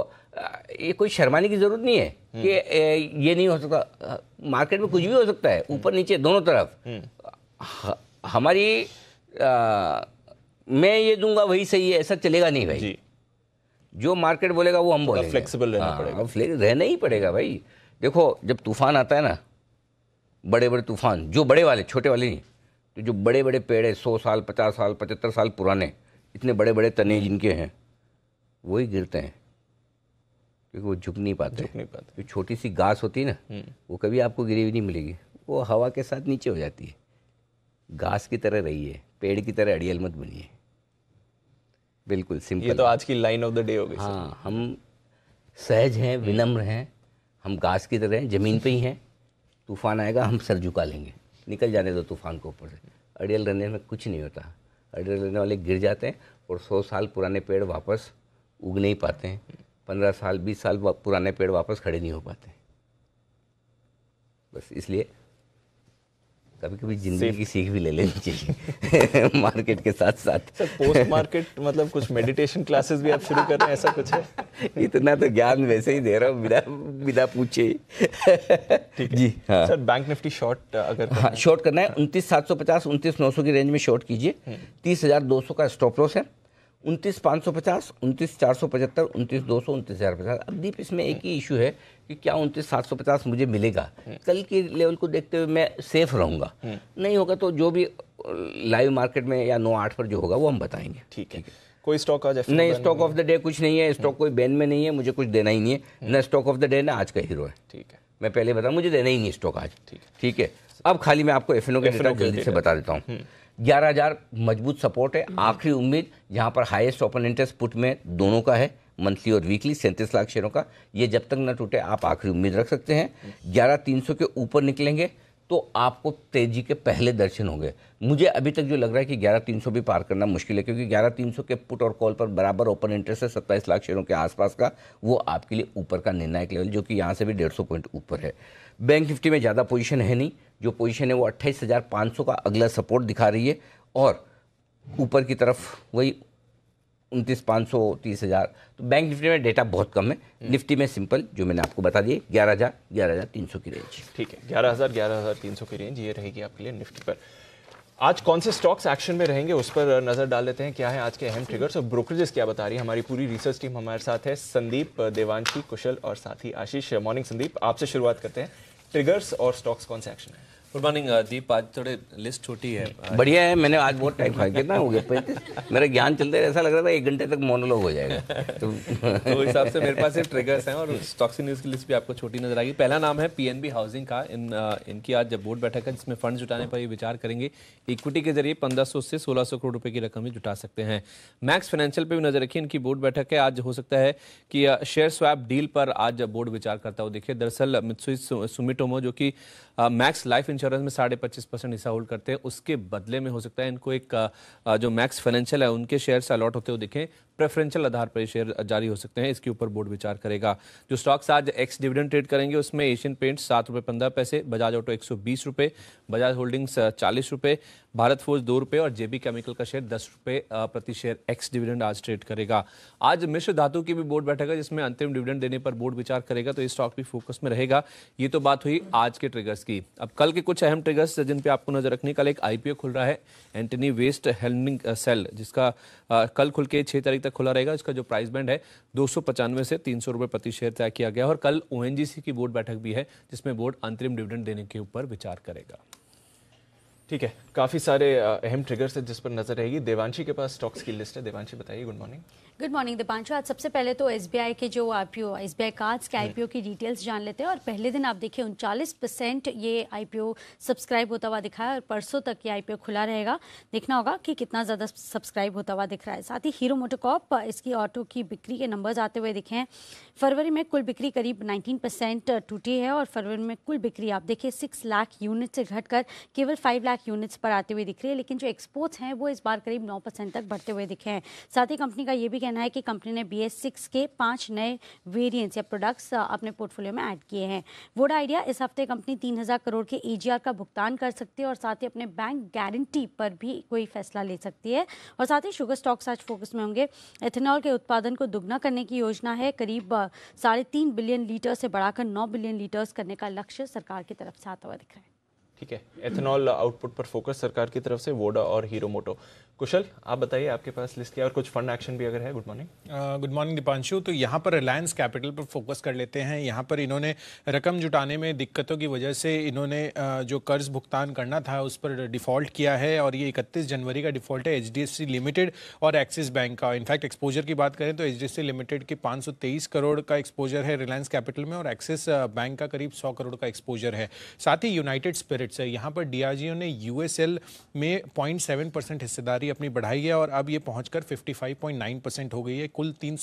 ये कोई शर्माने की ज़रूरत नहीं है हम्म। कि ये नहीं हो सकता मार्केट में कुछ भी हो सकता है ऊपर नीचे दोनों तरफ हमारी मैं ये दूंगा वही सही है ऐसा चलेगा नहीं भाई जो मार्केट बोलेगा वो हम बोलेंगे फ्लेक्सिबल रहना हाँ, पड़ेगा फ्ले रहना ही पड़ेगा भाई देखो जब तूफान आता है ना बड़े बड़े तूफान जो बड़े वाले छोटे वाले नहीं तो जो बड़े बड़े पेड़ है सौ साल पचास साल पचहत्तर साल पुराने इतने बड़े बड़े तने जिनके हैं वही गिरते हैं क्योंकि वो झुक नहीं पाते झुक नहीं पाते जो छोटी सी घास होती है ना हम्म। वो कभी आपको गिरी हुई नहीं मिलेगी वो हवा के साथ नीचे हो जाती है घास की तरह रही है पेड़ की तरह अड़ियल मत बनिए बिल्कुल सिंपल ये तो आज की लाइन ऑफ द डे हो गई हाँ हम सहज हैं विनम्र हैं हम घास की तरह हैं ज़मीन पे ही हैं तूफान आएगा हम सर झुका लेंगे निकल जाने दो तूफान को ऊपर से अड़ियल रहने में कुछ नहीं होता अड़ियल रहने वाले गिर जाते हैं और सौ साल पुराने पेड़ वापस उग नहीं पाते हैं पंद्रह साल बीस साल पुराने पेड़ वापस खड़े नहीं हो पाते बस इसलिए कभी कभी जिंदगी की सीख भी ले लेनी चाहिए मार्केट के साथ साथ पोस्ट मार्केट मतलब कुछ मेडिटेशन क्लासेस भी आप शुरू कर रहे हैं ऐसा कुछ है इतना तो ज्ञान वैसे ही दे रहा हूँ बिना बिना पूछे ठीक है जी हाँ सर बैंक निफ्टी शॉर्ट अगर हाँ शॉर्ट करना है उनतीस सात सौ पचास उनतीस नौ सौ की रेंज में शॉर्ट कीजिए हम्म। तीस हज़ार दो सौ का स्टॉप लॉस है उनतीस पाँच सौ पचास उनतीस चार सौ पचहत्तर उनतीस दो सौ उनतीस हज़ार पचास अब दीप इसमें एक ही इशू है कि क्या उनतीस सात सौ पचास मुझे मिलेगा हम्म। कल के लेवल को देखते हुए मैं सेफ रहूँगा हम्म। नहीं होगा तो जो भी लाइव मार्केट में या नौ आठ पर जो होगा वो हम बताएंगे ठीक है कोई स्टॉक आज नहीं स्टॉक ऑफ द डे कुछ नहीं है स्टॉक हम्म। कोई बैन में नहीं है मुझे कुछ देना ही नहीं है ना स्टॉक ऑफ द डे ना आज का हीरो है ठीक है मैं पहले बताऊँ मुझे देना ही नहीं स्टॉक आज ठीक है अब खाली मैं आपको एफ के जल्दी से बता देता हूँ ग्यारह हज़ार मजबूत सपोर्ट है हम्म। आखिरी उम्मीद यहाँ पर हाईएस्ट ओपन इंटरेस्ट पुट में दोनों का है मंथली और वीकली सैंतीस लाख शेयरों का ये जब तक न टूटे आप आखिरी उम्मीद रख सकते हैं ग्यारह तीन सौ के ऊपर निकलेंगे तो आपको तेजी के पहले दर्शन होंगे मुझे अभी तक जो लग रहा है कि ग्यारह तीन सौ भी पार करना मुश्किल है क्योंकि ग्यारह तीन सौ के पुट और कॉल पर बराबर ओपन इंटरेस्ट है सत्ताईस लाख शेयरों के आसपास का वो आपके लिए ऊपर का निर्णायक लेवल जो कि यहाँ से भी डेढ़ सौ पॉइंट ऊपर है बैंक निफ्टी में ज़्यादा पोजीशन है नहीं जो पोजीशन है वो अट्ठाईस हज़ार पाँच सौ का अगला सपोर्ट दिखा रही है और ऊपर की तरफ वही उनतीस पाँच सौ तीस हज़ार तो बैंक निफ्टी में डेटा बहुत कम है हम्म। निफ्टी में सिंपल जो मैंने आपको बता दिए ग्यारह हज़ार ग्यारह हज़ार तीन सौ की रेंज ठीक है ग्यारह हज़ार ग्यारह हज़ार तीन सौ की रेंज ये रहेगी आपके लिए निफ्टी पर आज कौन से स्टॉक्स एक्शन में रहेंगे उस पर नज़र डाल लेते हैं क्या है आज के अहम ट्रिगर्स हम्म। और ब्रोकरेजेस क्या बता रही है हमारी पूरी रिसर्च टीम हमारे साथ है संदीप देवांशी कुशल और साथी आशीष मॉर्निंग संदीप आपसे शुरुआत करते हैं ट्रिगर्स और स्टॉक्स कौन से एक्शन है गुड मॉर्निंग दीप आज थोड़े लिस्ट छोटी है बढ़िया है मैंने आज बहुत टाइम खाया कितना हो गया पैंतीस मेरा ज्ञान चलते ऐसा लग रहा था एक घंटे तक मोनोलॉग हो जाएगा तो हिसाब से मेरे पास ट्रिगर्स हैं और स्टॉक्सी न्यूज़ की लिस्ट भी आपको छोटी नजर आएगी पहला नाम है पीएनबी हाउसिंग का इन uh, इनकी आज जब बोर्ड बैठक है जिसमें फंड जुटाने पर ये विचार करेंगे इक्विटी के जरिए पंद्रह से सोलह करोड़ रुपये की रकम भी जुटा सकते हैं मैक्स फाइनेंशियल पर भी नजर रखिए इनकी बोर्ड बैठक है आज हो सकता है कि शेयर स्वैप डील पर आज बोर्ड विचार करता हो देखिए दरअसल सुमिटोमो जो कि मैक्स uh, लाइफ इंश्योरेंस में साढ़े पच्चीस परसेंट हिस्सा होल्ड करते हैं उसके बदले में हो सकता है इनको एक जो मैक्स फाइनेंशियल है उनके शेयर्स अलॉट होते हुए दिखें प्रेफरेंशियल आधार पर शेयर जारी हो सकते हैं इसके ऊपर बोर्ड विचार करेगा जो स्टॉक्स आज एक्स डिविडेंड ट्रेड करेंगे उसमें एशियन पेंट्स सात रुपये पंद्रह पैसे बजाज ऑटो एक सौ बीस रुपये बजाज होल्डिंग्स चालीस रुपये भारत फोर्स दो रुपये और जेबी केमिकल का शेयर दस रुपये प्रति शेयर एक्स डिविडेंड आज ट्रेड करेगा आज मिश्र धातु की भी बोर्ड बैठेगा जिसमें अंतिम डिविडेंड देने पर बोर्ड विचार करेगा तो ये स्टॉक भी फोकस में रहेगा ये तो बात हुई आज के ट्रिगर्स की अब कल के कुछ अहम ट्रिगर्स जिन पे आपको नजर रखनी कल एक आईपीओ खुल रहा है एंटनी वेस्ट हेल्डिंग सेल जिसका आ, uh, कल खुल के छह तारीख तक खुला रहेगा इसका जो प्राइस बैंड है दो से तीन सौ प्रति शेयर तय किया गया और कल ओ की बोर्ड बैठक भी है जिसमें बोर्ड अंतरिम डिविडेंड देने के ऊपर विचार करेगा ठीक है काफ़ी सारे uh, अहम ट्रिगर्स है जिस पर नजर रहेगी देवांशी के पास स्टॉक्स की लिस्ट है देवांशी बताइए good morning good morning Deepanshu आज सबसे पहले तो आई के जो आईपीओ आई कार्ड्स के आईपीओ की डिटेल्स जान लेते हैं और पहले दिन आप देखिए उनचालीस परसेंट ये आईपीओ सब्सक्राइब होता हुआ दिखा है और परसों तक ये आईपीओ खुला रहेगा देखना होगा कि कितना ज़्यादा सब्सक्राइब होता हुआ दिख रहा है साथ ही हीरो मोटोकॉप इसकी ऑटो की बिक्री के नंबर्स आते हुए दिखे हैं फरवरी में कुल बिक्री करीब नाइनटीन टूटी है और फरवरी में कुल बिक्री आप देखिए सिक्स लाख यूनिट से घटकर केवल फाइव लाख यूनिट्स पर आते हुए दिख रही है लेकिन जो एक्सपोर्ट्स हैं वो इस बार करीब नौ तक बढ़ते हुए दिखे हैं साथ ही कंपनी का ये भी कहना है कि कंपनी ने बी सिक्स के पांच नए वेरिएंट्स या प्रोडक्ट्स अपने पोर्टफोलियो में ऐड किए हैं वोडा आइडिया इस हफ्ते कंपनी तीन हज़ार करोड़ के ई e का भुगतान कर सकती है और साथ ही अपने बैंक गारंटी पर भी कोई फैसला ले सकती है और साथ ही शुगर स्टॉक्स आज फोकस में होंगे एथेनॉल के उत्पादन को दुगना करने की योजना है करीब साढ़े बिलियन लीटर से बढ़ाकर नौ बिलियन लीटर्स करने का लक्ष्य सरकार की तरफ से आता हुआ दिख रहा है ठीक है एथेनॉल आउटपुट पर फोकस सरकार की तरफ से वोडा और हीरो मोटो कुशल आप बताइए आपके पास लिस्ट क्या और कुछ फंड एक्शन भी अगर है good morning good morning Deepanshu तो यहाँ पर रिलायंस कैपिटल पर फोकस कर लेते हैं यहाँ पर इन्होंने रकम जुटाने में दिक्कतों की वजह से इन्होंने uh, जो कर्ज भुगतान करना था उस पर डिफॉल्ट किया है और ये इकतीस जनवरी का डिफॉल्ट है एच लिमिटेड और एक्सिस बैंक का इनफैक्ट एक्सपोजर की बात करें तो एच लिमिटेड के पाँच करोड़ का एक्सपोजर है रिलायंस कैपिटल में और एक्सिस बैंक का करीब सौ करोड़ का एक्सपोजर है साथ ही यूनाइटेड स्पिरिट मार्केट्स है यहाँ पर डीआरजीओ ने यूएसएल में 0.7 परसेंट हिस्सेदारी अपनी बढ़ाई है और अब ये पहुंचकर 55.9 परसेंट हो गई है कुल तीन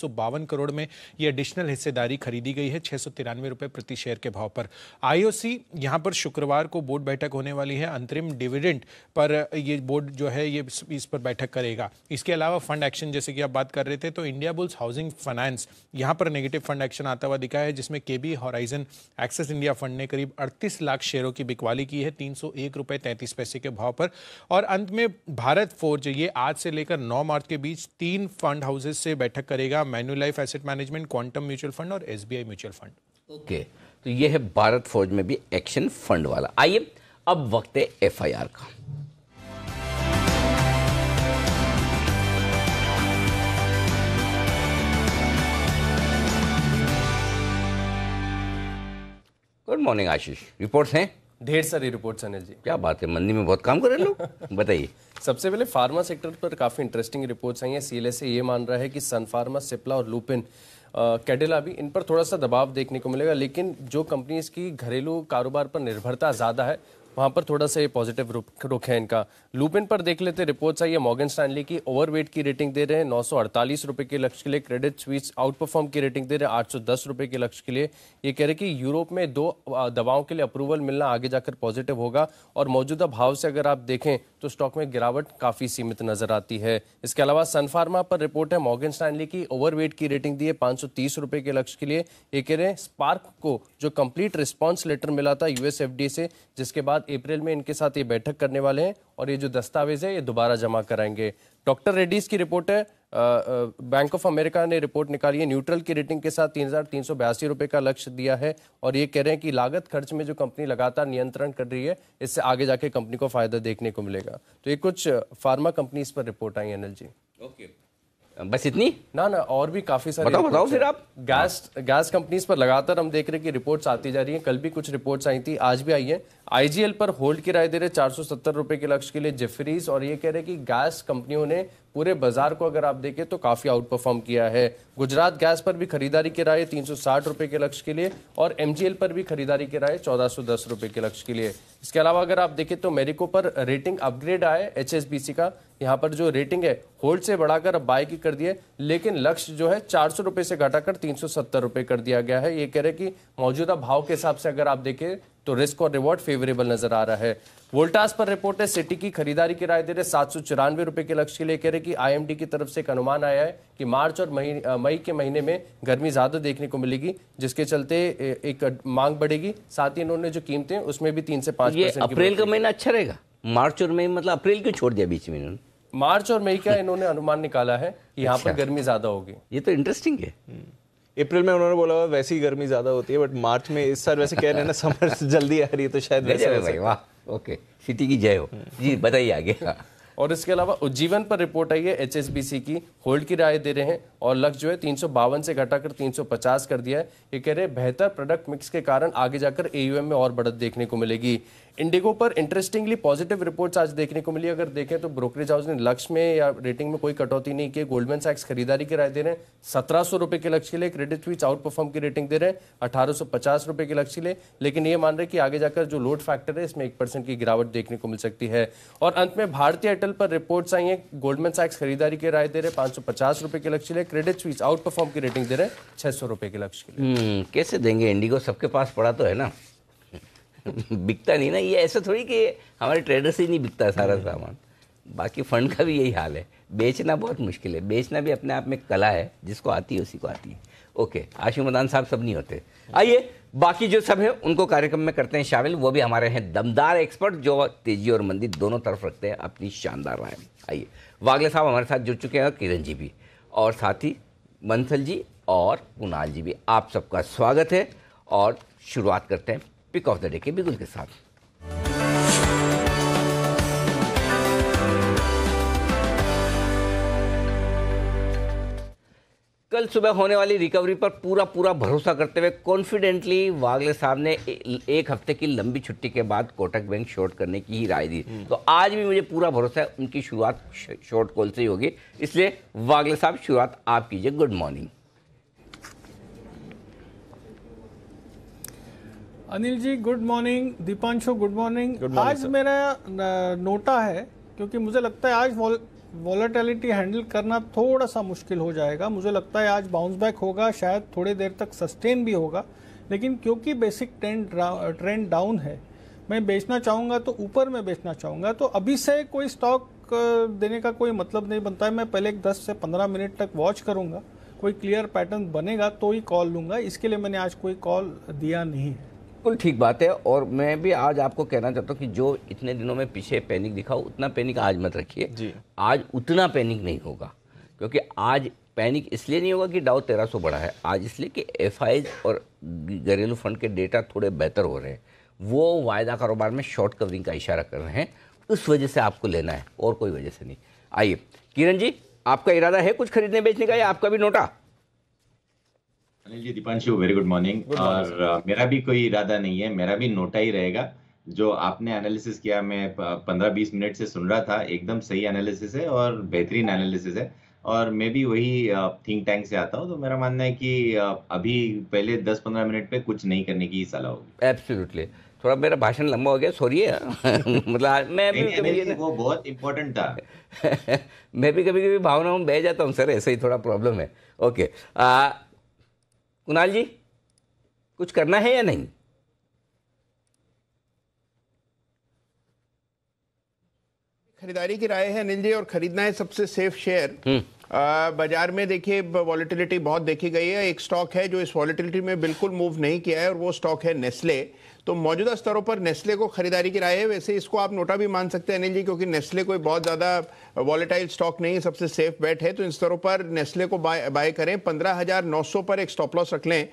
करोड़ में ये एडिशनल हिस्सेदारी खरीदी गई है छः सौ प्रति शेयर के भाव पर आईओसी यहाँ पर शुक्रवार को बोर्ड बैठक होने वाली है अंतरिम डिविडेंड पर ये बोर्ड जो है ये इस पर बैठक करेगा इसके अलावा फंड एक्शन जैसे कि आप बात कर रहे थे तो इंडिया बुल्स हाउसिंग फाइनेंस यहाँ पर नेगेटिव फंड एक्शन आता हुआ दिखा है जिसमें के B horizon access India fund ने करीब अड़तीस लाख शेयरों की बिकवाली की है तीन सौ एक तैंतीस पैसे के भाव पर और अंत में भारत फोर्ज ये आज से लेकर नौ मार्च के बीच तीन फंड हाउसेज से बैठक करेगा Manulife asset management quantum mutual fund और एस म्यूचुअल फंड ओके तो ये है भारत फोर्ज में भी एक्शन फंड वाला आइए अब वक्त है एफ का गुड मॉर्निंग आशीष रिपोर्ट्स हैं ढेर सारी रिपोर्ट अनिल जी क्या बात है मंदी में बहुत काम कर रहे लोग बताइए सबसे पहले फार्मा सेक्टर पर काफ़ी इंटरेस्टिंग रिपोर्ट्स आई हैं सीएलएस ये मान रहा है कि सन फार्मा सिप्ला और लुपिन कैडेला भी इन पर थोड़ा सा दबाव देखने को मिलेगा लेकिन जो कंपनीज की घरेलू कारोबार पर निर्भरता ज़्यादा है वहाँ पर थोड़ा सा ये पॉजिटिव रुख है इनका लूपिन पर देख लेते रिपोर्ट्स आई है मॉर्गन स्टैंडली की ओवरवेट की रेटिंग दे रहे हैं नौ रुपए के लक्ष्य के लिए क्रेडिट स्वीट्स आउट परफॉर्म की रेटिंग दे रहे हैं आठ रुपए के लक्ष्य के लिए ये कह रहे कि यूरोप में दो दवाओं के लिए अप्रूवल मिलना आगे जाकर पॉजिटिव होगा और मौजूदा भाव से अगर आप देखें तो स्टॉक में गिरावट काफी सीमित नजर आती है इसके अलावा सनफार्मा पर रिपोर्ट है मॉर्गन स्टैंडली की ओवरवेट की रेटिंग दी है पांच रुपए के लक्ष्य के लिए ये कह रहे हैं स्पार्क को जो कंप्लीट रिस्पॉन्स लेटर मिला था यूएस से जिसके बाद अप्रैल में इनके साथ ये बैठक करने वाले हैं और ये जो दस्तावेज है ये दोबारा जमा कराएंगे डॉक्टर रेड्डीज की रिपोर्ट है बैंक ऑफ अमेरिका ने रिपोर्ट निकाली है न्यूट्रल की रेटिंग के साथ तीन हजार रुपए का लक्ष्य दिया है और ये कह रहे हैं कि लागत खर्च में जो कंपनी लगातार नियंत्रण कर रही है इससे आगे जाके कंपनी को फायदा देखने को मिलेगा तो ये कुछ फार्मा कंपनीज पर रिपोर्ट आई अनिल जी ओके बस इतनी ना ना और भी काफी सारी बताओ बताओ फिर आप गैस गैस कंपनीज पर लगातार हम देख रहे हैं कि रिपोर्ट्स आती जा रही हैं कल भी कुछ रिपोर्ट्स आई थी आज भी आई हैं आईजीएल पर होल्ड की राय दे रहे चार सौ रुपए के लक्ष्य के लिए जेफरीज और ये कह रहे कि गैस कंपनियों ने पूरे बाजार को अगर आप देखें तो काफी आउट परफॉर्म किया है गुजरात गैस पर भी खरीदारी की राय तीन रुपए के लक्ष्य के लिए और एमजीएल पर भी खरीदारी की राय चौदह रुपए के लक्ष्य के लिए इसके अलावा अगर आप देखें तो मेरिको पर रेटिंग अपग्रेड आए एच का यहाँ पर जो रेटिंग है होल्ड से बढ़ाकर अब बाय की कर दिए लेकिन लक्ष्य जो है चार सौ रुपए से घटाकर तीन सौ सत्तर रुपए कर दिया गया है ये कह रहे कि मौजूदा भाव के हिसाब से अगर आप देखें तो रिस्क और रिवॉर्ड फेवरेबल नजर आ रहा है वोल्टास पर रिपोर्ट है सिटी की खरीदारी की राय दे रहे सात सौ चौरानवे रुपए के लक्ष्य के लिए कह रहे कि आईएमडी की तरफ से एक अनुमान आया है कि मार्च और मई मई के महीने में गर्मी ज्यादा देखने को मिलेगी जिसके चलते एक मांग बढ़ेगी साथ ही इन्होंने जो कीमतें उसमें भी तीन से पांच अप्रैल का महीना अच्छा रहेगा मार्च और मई मतलब अप्रैल क्यों छोड़ दिया बीच में इन्होंने मार्च और मई का इन्होंने अनुमान निकाला है यहाँ पर अच्छा। गर्मी ज्यादा होगी ये तो इंटरेस्टिंग है हम्म। अप्रैल में उन्होंने बोला वैसे ही गर्मी ज़्यादा होती है बट मार्च में इस साल वैसे कह रहे हैं ना समर जल्दी आ रही है तो शायद वाह ओके सिटी की जय हो जी बताइए आगे और इसके अलावा उज्जीवन पर रिपोर्ट आई है एचएसबीसी की होल्ड की राय दे रहे हैं और लक्ष्य जो है तीन से घटाकर 350 कर दिया है ये कह रहे हैं बेहतर प्रोडक्ट मिक्स के कारण आगे जाकर एयूएम में और बढ़त देखने को मिलेगी इंडिगो पर इंटरेस्टिंगली पॉजिटिव रिपोर्ट्स आज देखने को मिली अगर देखें तो ब्रोकरेज हाउस ने लक्ष्य में या रेटिंग में कोई कटौती नहीं की गोल्डमैन सैक्स खरीदारी की राय दे रहे हैं सत्रह सौ रुपए के लक्ष्य के लिए क्रेडिट स्विच आउट परफॉर्म की रेटिंग दे रहे हैं अठारह सौ पचास रुपए के लक्ष्य के लिए लेकिन ये मान रहे कि आगे जाकर जो लोड फैक्टर है इसमें एक परसेंट की गिरावट देखने को मिल सकती है और अंत में भारतीय एयरटेल पर रिपोर्ट्स आई हैं गोल्डमैन सैक्स खरीदारी की राय दे रहे हैं पांच सौ पचास रुपये के लक्ष्य के लिए क्रेडिट स्विच आउट परफॉर्म की रेटिंग दे रहे हैं छह सौ रुपए के लक्ष्य के लिए हम्म, कैसे देंगे इंडिगो सबके पास पड़ा तो है ना बिकता नहीं ना ये ऐसा थोड़ी कि हमारे ट्रेडर से ही नहीं बिकता सारा हम्म। सामान बाकी फंड का भी यही हाल है बेचना बहुत मुश्किल है बेचना भी अपने आप में कला है जिसको आती है उसी को आती है ओके आशु मदान साहब सब नहीं होते आइए बाकी जो सब है उनको कार्यक्रम में करते हैं शामिल वो भी हमारे हैं दमदार एक्सपर्ट जो तेजी और मंदी दोनों तरफ रखते हैं अपनी शानदार राय आइए वागले साहब हमारे साथ जुड़ चुके हैं किरण जी भी और साथ ही मंसल जी और कुणाल जी भी आप सबका स्वागत है और शुरुआत करते हैं पिक ऑफ द डे के बिगुल के साथ कल सुबह होने वाली रिकवरी पर पूरा पूरा भरोसा करते हुए कॉन्फिडेंटली वागले साहब ने एक हफ्ते की लंबी छुट्टी के बाद कोटक बैंक शॉर्ट करने की ही राय दी हम्म। तो आज भी मुझे पूरा भरोसा है उनकी शुरुआत शॉर्ट कॉल से ही होगी इसलिए वागले साहब शुरुआत आप कीजिए good morning Anil ji good morning Deepanshu good morning आज sir. मेरा नोटा है क्योंकि मुझे लगता है आज वॉल वॉलेटिलिटी हैंडल करना थोड़ा सा मुश्किल हो जाएगा मुझे लगता है आज बाउंस बैक होगा शायद थोड़ी देर तक सस्टेन भी होगा लेकिन क्योंकि बेसिक ट्रेंड ट्रेंड डाउन है मैं बेचना चाहूँगा तो ऊपर में बेचना चाहूँगा तो अभी से कोई स्टॉक देने का कोई मतलब नहीं बनता है मैं पहले एक दस से पंद्रह मिनट तक वॉच करूँगा कोई क्लियर पैटर्न बनेगा तो ही कॉल लूँगा इसके लिए मैंने आज कोई कॉल दिया नहीं है बिल्कुल ठीक बात है और मैं भी आज आपको कहना चाहता हूँ कि जो इतने दिनों में पीछे पैनिक दिखाओ उतना पैनिक आज मत रखिए आज उतना पैनिक नहीं होगा क्योंकि आज पैनिक इसलिए नहीं होगा कि डाउ तेरह सौ बढ़ा है आज इसलिए कि एफ और घरेलू फंड के डेटा थोड़े बेहतर हो रहे हैं वो वायदा कारोबार में शॉर्ट कवरिंग का इशारा कर रहे हैं उस वजह से आपको लेना है और कोई वजह से नहीं आइए किरण जी आपका इरादा है कुछ खरीदने बेचने का या आपका भी NOTA Anil ji Deepanshu very good morning और uh, मेरा भी कोई इरादा नहीं है मेरा भी नोटा ही रहेगा जो आपने एनालिसिस किया मैं पंद्रह बीस मिनट से सुन रहा था एकदम सही एनालिसिस है और बेहतरीन एनालिसिस है और मैं भी वही थिंक uh, टैंक से आता हूँ तो मेरा मानना है कि uh, अभी पहले दस पंद्रह मिनट पे कुछ नहीं करने की सलाह होगी एब्सोल्युटली थोड़ा मेरा भाषण लंबा हो गया सॉरी मतलब मैं भी कभी कभी वो बहुत इम्पोर्टेंट था मैं भी कभी कभी भावनाओं में बह जाता हूँ सर ऐसे ही थोड़ा प्रॉब्लम है ओके कुणाल जी कुछ करना है या नहीं खरीदारी की राय है अनिल जी और खरीदना है सबसे सेफ शेयर हम्म। बाजार में देखिए वॉलिटिलिटी बहुत देखी गई है एक स्टॉक है जो इस वॉलीटिलिटी में बिल्कुल मूव नहीं किया है और वो स्टॉक है नेस्ले तो मौजूदा स्तरों पर नेस्ले को खरीदारी की राय है वैसे इसको आप नोटा भी मान सकते हैं अनिल जी क्योंकि नेस्ले कोई बहुत ज़्यादा वॉलेटाइल स्टॉक नहीं है सबसे सेफ बैट है तो इन स्तरों पर नेस्ले को बाय बाय करें पंद्रह हजार नौ सौ पर एक स्टॉप लॉस रख लें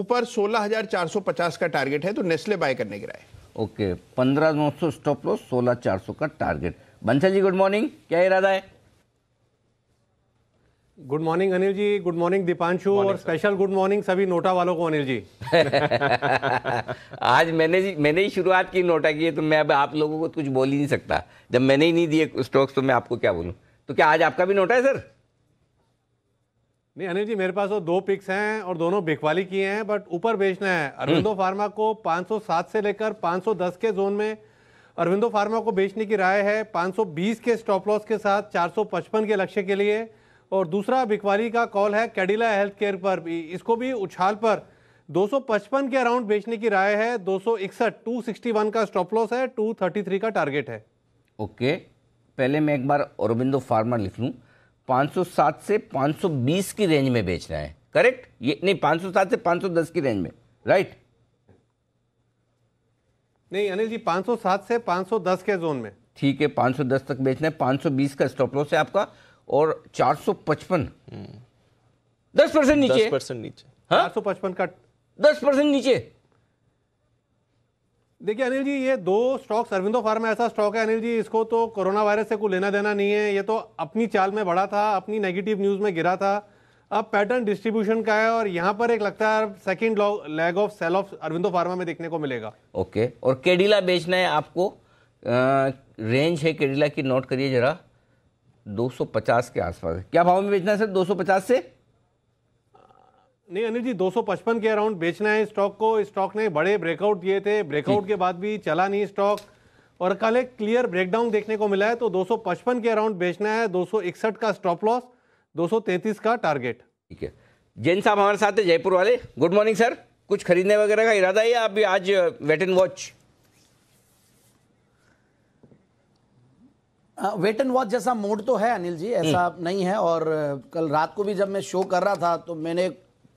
ऊपर सोलह हजार चार सौ पचास का टारगेट है तो नेस्ले बाय करने की राय ओके पंद्रह नौ सौ स्टॉप लॉस सोलह चार सौ का target Bansal ji good morning क्या इरादा है good morning Anil ji good morning Deepanshu और स्पेशल गुड मॉर्निंग सभी नोटा वालों को अनिल जी आज मैंने जी मैंने ही शुरुआत की नोटा की है तो मैं अब आप लोगों को कुछ बोल ही नहीं सकता जब मैंने ही नहीं दिए स्टॉक्स तो मैं आपको क्या बोलूं तो क्या आज आपका भी नोटा है सर नहीं अनिल जी मेरे पास वो तो दो पिक्स हैं और दोनों बिकवाली किए हैं बट ऊपर बेचना है अरविंदो फार्मा हम्म। को 507 से लेकर 510 के जोन में अरविंदो फार्मा को बेचने की राय है 520 के स्टॉप लॉस के साथ 455 के लक्ष्य के लिए और दूसरा बिकवाली का कॉल है कैडिला हेल्थ केयर पर भी इसको भी उछाल पर 255 के अराउंड बेचने की राय है 261 261 का स्टॉप लॉस है 233 का टारगेट है ओके पहले मैं एक बार औरबिंदो फार्मा लिख लूँ 507 से 520 की रेंज में बेचना है करेक्ट ये नहीं 507 से 510 की रेंज में राइट नहीं अनिल जी 507 से 510 के जोन में ठीक है 510 तक बेचना है 520 का स्टॉप लॉस है आपका और 455 दस परसेंट नीचे दस परसेंट नीचे हाँ? का दस परसेंट नीचे देखिए अनिल जी ये दो स्टॉक्स अरविंदो फार्मा ऐसा स्टॉक है अनिल जी इसको तो कोरोना वायरस से कोई लेना देना नहीं है ये तो अपनी चाल में बढ़ा था अपनी नेगेटिव न्यूज़ में गिरा था अब पैटर्न डिस्ट्रीब्यूशन का है और यहाँ पर एक लगता है second leg of sell off Aurobindo pharma में देखने को मिलेगा ओके और केडिला बेचना है आपको आ, रेंज है केडिला की नोट करिए जरा 250 के आसपास क्या भाव में बेचना है सर 250 से नहीं अनिल जी 255 के अराउंड बेचना है स्टॉक को स्टॉक ने बड़े ब्रेकआउट दिए थे ब्रेकआउट के बाद भी चला नहीं स्टॉक और कल एक क्लियर ब्रेकडाउन देखने को मिला है तो 255 के अराउंड बेचना है दो का स्टॉप लॉस दो का टारगेट ठीक है जैन साहब हमारे साथ है जयपुर वाले गुड मॉर्निंग सर कुछ खरीदने वगैरह का इरादा है या अभी आज wait and watch wait and watch जैसा मोड तो है अनिल जी ऐसा हम्म। नहीं है और कल रात को भी जब मैं शो कर रहा था तो मैंने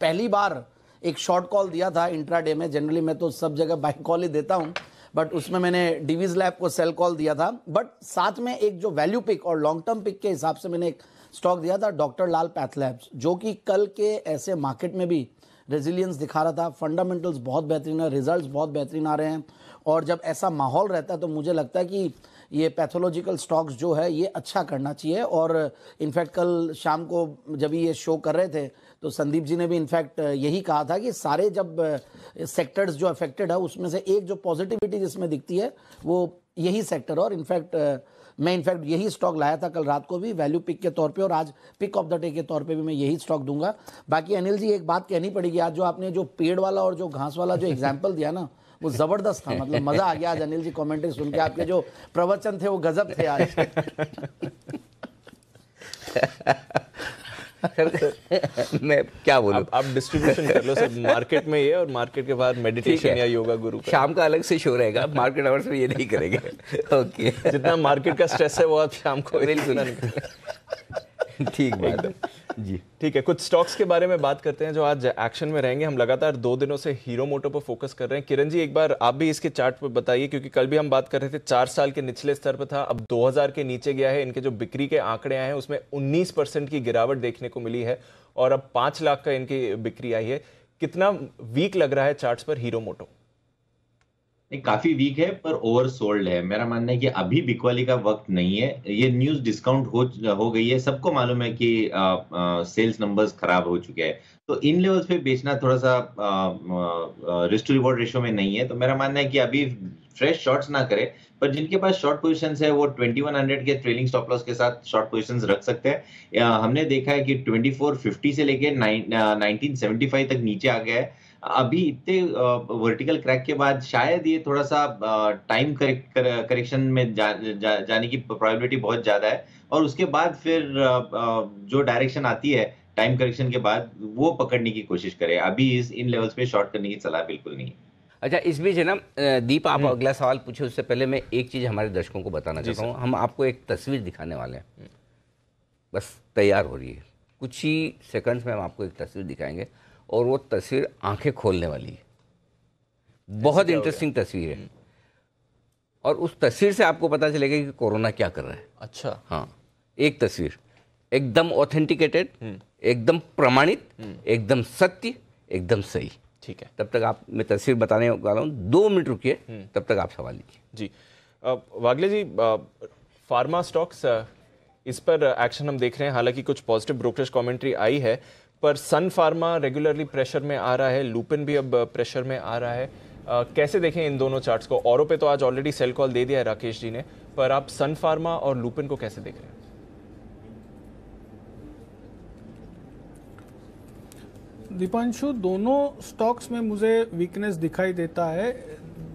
पहली बार एक शॉर्ट कॉल दिया था इंट्रा डे में जनरली मैं तो सब जगह बाइक कॉल ही देता हूँ बट उसमें मैंने डिवीज लैब को सेल कॉल दिया था बट साथ में एक जो वैल्यू पिक और लॉन्ग टर्म पिक के हिसाब से मैंने एक स्टॉक दिया था डॉक्टर लाल पैथलैब्स जो कि कल के ऐसे मार्केट में भी रेजिलियंस दिखा रहा था फंडामेंटल्स बहुत बेहतरीन है रिजल्ट्स बहुत बेहतरीन आ रहे हैं और जब ऐसा माहौल रहता है तो मुझे लगता है कि ये पैथोलॉजिकल स्टॉक्स जो है ये अच्छा करना चाहिए और इनफैक्ट कल शाम को जब ये शो कर रहे थे तो संदीप जी ने भी इनफैक्ट यही कहा था कि सारे जब सेक्टर्स जो अफेक्टेड है उसमें से एक जो पॉजिटिविटी जिसमें दिखती है वो यही सेक्टर और इनफैक्ट मैं इनफैक्ट यही स्टॉक लाया था कल रात को भी वैल्यू पिक के तौर पे और आज पिक ऑफ द डे के तौर पे भी मैं यही स्टॉक दूंगा बाकी अनिल जी एक बात कहनी पड़ेगी आज जो आपने जो पेड़ वाला और जो घास वाला जो एग्जाम्पल दिया ना वो जबरदस्त था मतलब मजा आ गया आज अनिल जी कॉमेंट्री सुन के आपके जो प्रवचन थे वो गजब थे आज मैं क्या बोलूं आप डिस्ट्रीब्यूशन कर लो सब मार्केट में ये और मार्केट के बाहर मेडिटेशन या योगा गुरु का। शाम का अलग से शो रहेगा मार्केट आवर्स में ये नहीं करेंगे ओके जितना मार्केट का स्ट्रेस है वो आप शाम को बिल्कुल ठीक एकदम जी ठीक है कुछ स्टॉक्स के बारे में बात करते हैं जो आज एक्शन में रहेंगे हम लगातार दो दिनों से हीरो मोटो पर फोकस कर रहे हैं किरण जी एक बार आप भी इसके चार्ट पर बताइए क्योंकि कल भी हम बात कर रहे थे चार साल के निचले स्तर पर था अब 2000 के नीचे गया है इनके जो बिक्री के आंकड़े आए हैं उसमें उन्नीस की गिरावट देखने को मिली है और अब पाँच लाख का इनकी बिक्री आई है कितना वीक लग रहा है चार्ट पर हीरो मोटो नहीं काफी वीक है पर ओवर सोल्ड है मेरा मानना है कि अभी बिकवाली का वक्त नहीं है ये न्यूज डिस्काउंट हो हो गई है सबको मालूम है कि आ, आ, सेल्स नंबर्स खराब हो चुके हैं तो इन लेवल्स पे बेचना थोड़ा सा रिस्क टू रिवॉर्ड रेशो में नहीं है तो मेरा मानना है कि अभी फ्रेश शॉर्ट्स ना करें पर जिनके पास शॉर्ट पोजिशन है वो हंड्रेड के ट्रेलिंग स्टॉप लॉस के साथ शॉर्ट पोजिशन रख सकते हैं हमने देखा है कि ट्वेंटी से लेके 1975 तक नीचे आ गया है अभी इतने वर्टिकल क्रैक के बाद शायद ये थोड़ा सा टाइम करेक्शन में जा, जा, जाने की प्रोबेबिलिटी बहुत ज़्यादा है और उसके बाद फिर जो डायरेक्शन आती है टाइम करेक्शन के बाद वो पकड़ने की कोशिश करे अभी इस इन लेवल्स पे शॉर्ट करने की सलाह बिल्कुल नहीं अच्छा इस बीच है ना दीप आप हम्म। अगला सवाल पूछे उससे पहले मैं एक चीज़ हमारे दर्शकों को बताना चाहता हूँ हम आपको एक तस्वीर दिखाने वाले हैं बस तैयार हो रही है कुछ ही सेकंड्स में हम आपको एक तस्वीर दिखाएंगे और वो तस्वीर आंखें खोलने वाली है बहुत इंटरेस्टिंग तस्वीर है हम्म। और उस तस्वीर से आपको पता चलेगा कि कोरोना क्या कर रहा है अच्छा हाँ एक तस्वीर एकदम ऑथेंटिकेटेड हम्म। एकदम प्रमाणित हम्म। एकदम सत्य एकदम सही ठीक है तब तक आप मैं तस्वीर बताने वाला हूँ दो मिनट रुकिए तब तक आप सवाल लीजिए जी वागले जी फार्मा स्टॉक्स इस पर एक्शन हम देख रहे हैं हालांकि कुछ पॉजिटिव ब्रोकरेज कमेंट्री आई है पर सन फार्मा रेगुलरली प्रेशर में आ रहा है लूपिन भी अब प्रेशर uh, में आ रहा है आ, uh, कैसे देखें इन दोनों चार्ट्स को औरों पे तो आज ऑलरेडी सेल कॉल दे दिया है राकेश जी ने पर आप सन फार्मा और लूपिन को कैसे देख रहे हैं दीपांशु दोनों स्टॉक्स में मुझे वीकनेस दिखाई देता है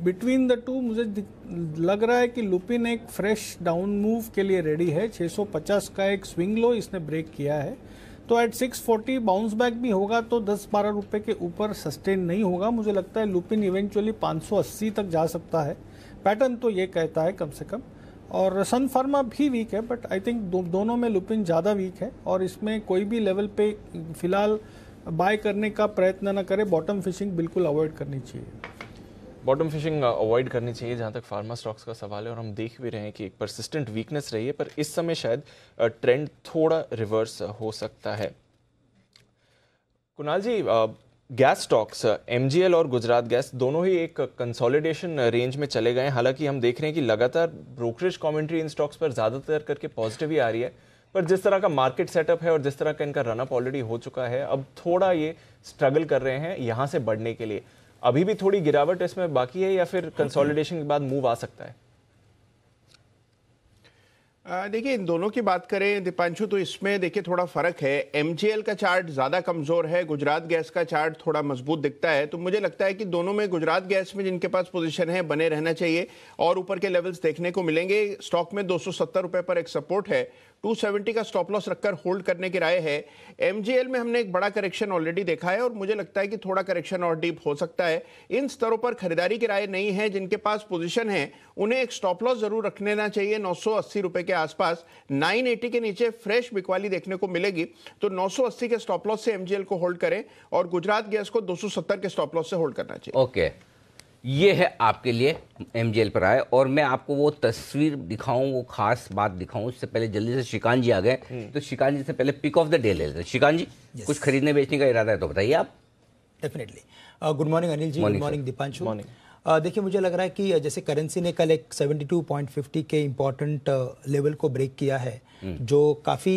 बिटवीन द टू मुझे लग रहा है कि लुपिन एक फ्रेश डाउन मूव के लिए रेडी है 650 का एक स्विंग लो इसने ब्रेक किया है तो एट 640 बाउंस बैक भी होगा तो 10-12 रुपए के ऊपर सस्टेन नहीं होगा मुझे लगता है लुपिन इवेंचुअली 580 तक जा सकता है पैटर्न तो ये कहता है कम से कम और सन फार्मा भी वीक है बट आई थिंक दो, दोनों में लुपिन ज़्यादा वीक है और इसमें कोई भी लेवल पे फिलहाल बाय करने का प्रयत्न ना करे बॉटम फिशिंग बिल्कुल अवॉइड करनी चाहिए बॉटम फिशिंग अवॉइड करनी चाहिए जहाँ तक फार्मा स्टॉक्स का सवाल है और हम देख भी रहे हैं कि एक परसिस्टेंट वीकनेस रही है पर इस समय शायद ट्रेंड uh, थोड़ा रिवर्स uh, हो सकता है Kunal ji gas stocks M और गुजरात गैस दोनों ही एक कंसोलिडेशन रेंज में चले गए हालांकि हम देख रहे हैं कि लगातार ब्रोकरेज कमेंट्री इन स्टॉक्स पर ज़्यादातर करके पॉजिटिव ही आ रही है पर जिस तरह का मार्केट सेटअप है और जिस तरह का इनका रनअप ऑलरेडी हो चुका है अब थोड़ा ये स्ट्रगल कर रहे हैं यहाँ से बढ़ने के लिए अभी भी थोड़ी गिरावट इसमें बाकी है या फिर कंसोलिडेशन हम्म, हम्म। के बाद मूव आ सकता है देखिए इन दोनों की बात करें दीपांशु तो इसमें देखिए थोड़ा फर्क है एमजीएल का चार्ट ज़्यादा कमज़ोर है गुजरात गैस का चार्ट थोड़ा मजबूत दिखता है तो मुझे लगता है कि दोनों में गुजरात गैस में जिनके पास पोजीशन है बने रहना चाहिए और ऊपर के लेवल्स देखने को मिलेंगे स्टॉक में दो सौ पर एक सपोर्ट है 270 का स्टॉप लॉस रखकर होल्ड करने की राय है एमजीएल में हमने एक बड़ा करेक्शन ऑलरेडी देखा है और मुझे लगता है कि थोड़ा करेक्शन और डीप हो सकता है इन स्तरों पर खरीदारी की राय नहीं है जिनके पास पोजीशन है उन्हें एक स्टॉप लॉस जरूर रख लेना चाहिए नौ रुपए के आसपास नाइन के नीचे फ्रेश बिकवाली देखने को मिलेगी तो नौ के स्टॉप लॉस से एमजीएल को होल्ड करें और गुजरात गैस को दो के स्टॉप लॉस से होल्ड करना चाहिए ओके okay. ये है आपके लिए एम पर आए और मैं आपको वो तस्वीर दिखाऊं वो खास बात दिखाऊं उससे पहले जल्दी से शिकान जी आ गए हम्म। तो शिकान जी से पहले पिक ऑफ द डे ले लेते शिकान जी yes. कुछ खरीदने बेचने का इरादा है तो बताइए आप definitely good morning Anil ji good morning Deepanshu morning देखिए मुझे लग रहा है कि जैसे करेंसी ने कल एक 72.50 के इम्पॉर्टेंट लेवल को ब्रेक किया है हम्म। जो काफ़ी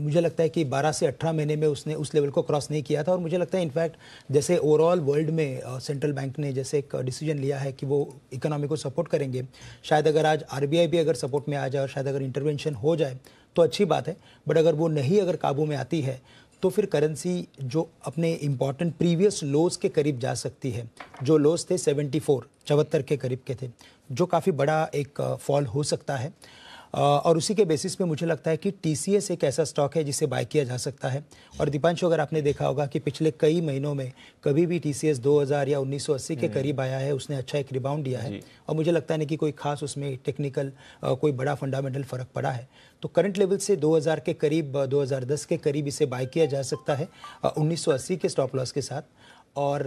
मुझे लगता है कि 12 से 18 महीने में उसने उस लेवल को क्रॉस नहीं किया था और मुझे लगता है इनफैक्ट जैसे ओवरऑल वर्ल्ड में सेंट्रल बैंक ने जैसे एक डिसीजन लिया है कि वो इकोनॉमी को सपोर्ट करेंगे शायद अगर आज आर भी अगर सपोर्ट में आ जाए और शायद अगर इंटरवेंशन हो जाए तो अच्छी बात है बट अगर वो नहीं अगर काबू में आती है तो फिर करेंसी जो अपने इम्पॉर्टेंट प्रीवियस लोज के करीब जा सकती है जो लोज थे 74 चौहत्तर के करीब के थे जो काफ़ी बड़ा एक फॉल हो सकता है और उसी के बेसिस पे मुझे लगता है कि टी एक ऐसा स्टॉक है जिसे बाय किया जा सकता है और दीपांशु अगर आपने देखा होगा कि पिछले कई महीनों में कभी भी टी सी या 1980 के हम्म। करीब आया है उसने अच्छा एक रिबाउंड दिया है और मुझे लगता है ना कि कोई खास उसमें टेक्निकल कोई बड़ा फंडामेंटल फ़र्क पड़ा है तो करंट लेवल से 2000 के करीब 2010 के करीब इसे बाय किया जा सकता है उन्नीस के स्टॉप लॉस के साथ और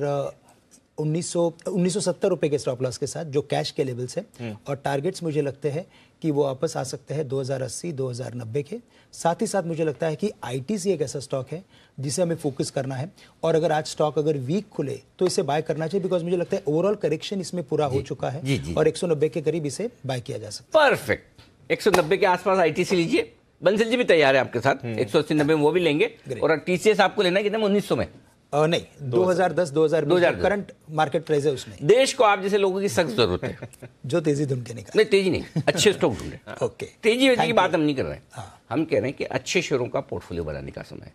उन्नीस सौ के स्टॉप लॉस के साथ जो कैश के लेवल्स है हम्म। और टारगेट्स मुझे लगते हैं कि वो वापस आ सकते हैं 2080 2090 के साथ ही साथ मुझे लगता है कि आईटीसी एक ऐसा स्टॉक है जिसे हमें फोकस करना है और अगर आज स्टॉक अगर वीक खुले तो इसे बाय करना चाहिए बिकॉज मुझे लगता है ओवरऑल करेक्शन इसमें पूरा हो चुका है जी, जी. और 190 के करीब इसे बाय किया जा सकता है परफेक्ट 190 के आसपास आईटीसी लीजिए बंसल जी भी तैयार है आपके साथ हम्म। एक सौ अस्सी नब्बे वो भी लेंगे और टीसीएस आपको लेना है कितने उन्नीस सौ में आ, नहीं 2010 2020 करंट मार्केट प्राइस है उसमें देश को आप जैसे लोगों की सख्त जरूरत है जो तेजी ढूंढ के निकाल नहीं तेजी नहीं अच्छे स्टॉक ढूंढे ओके तेजी वेजी की बात हम नहीं कर रहे हैं हाँ। हम कह रहे हैं कि अच्छे शेयरों का पोर्टफोलियो बनाने का समय है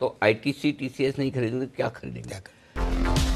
तो I T C T C S नहीं खरीदेंगे तो क्या खरीदेंगे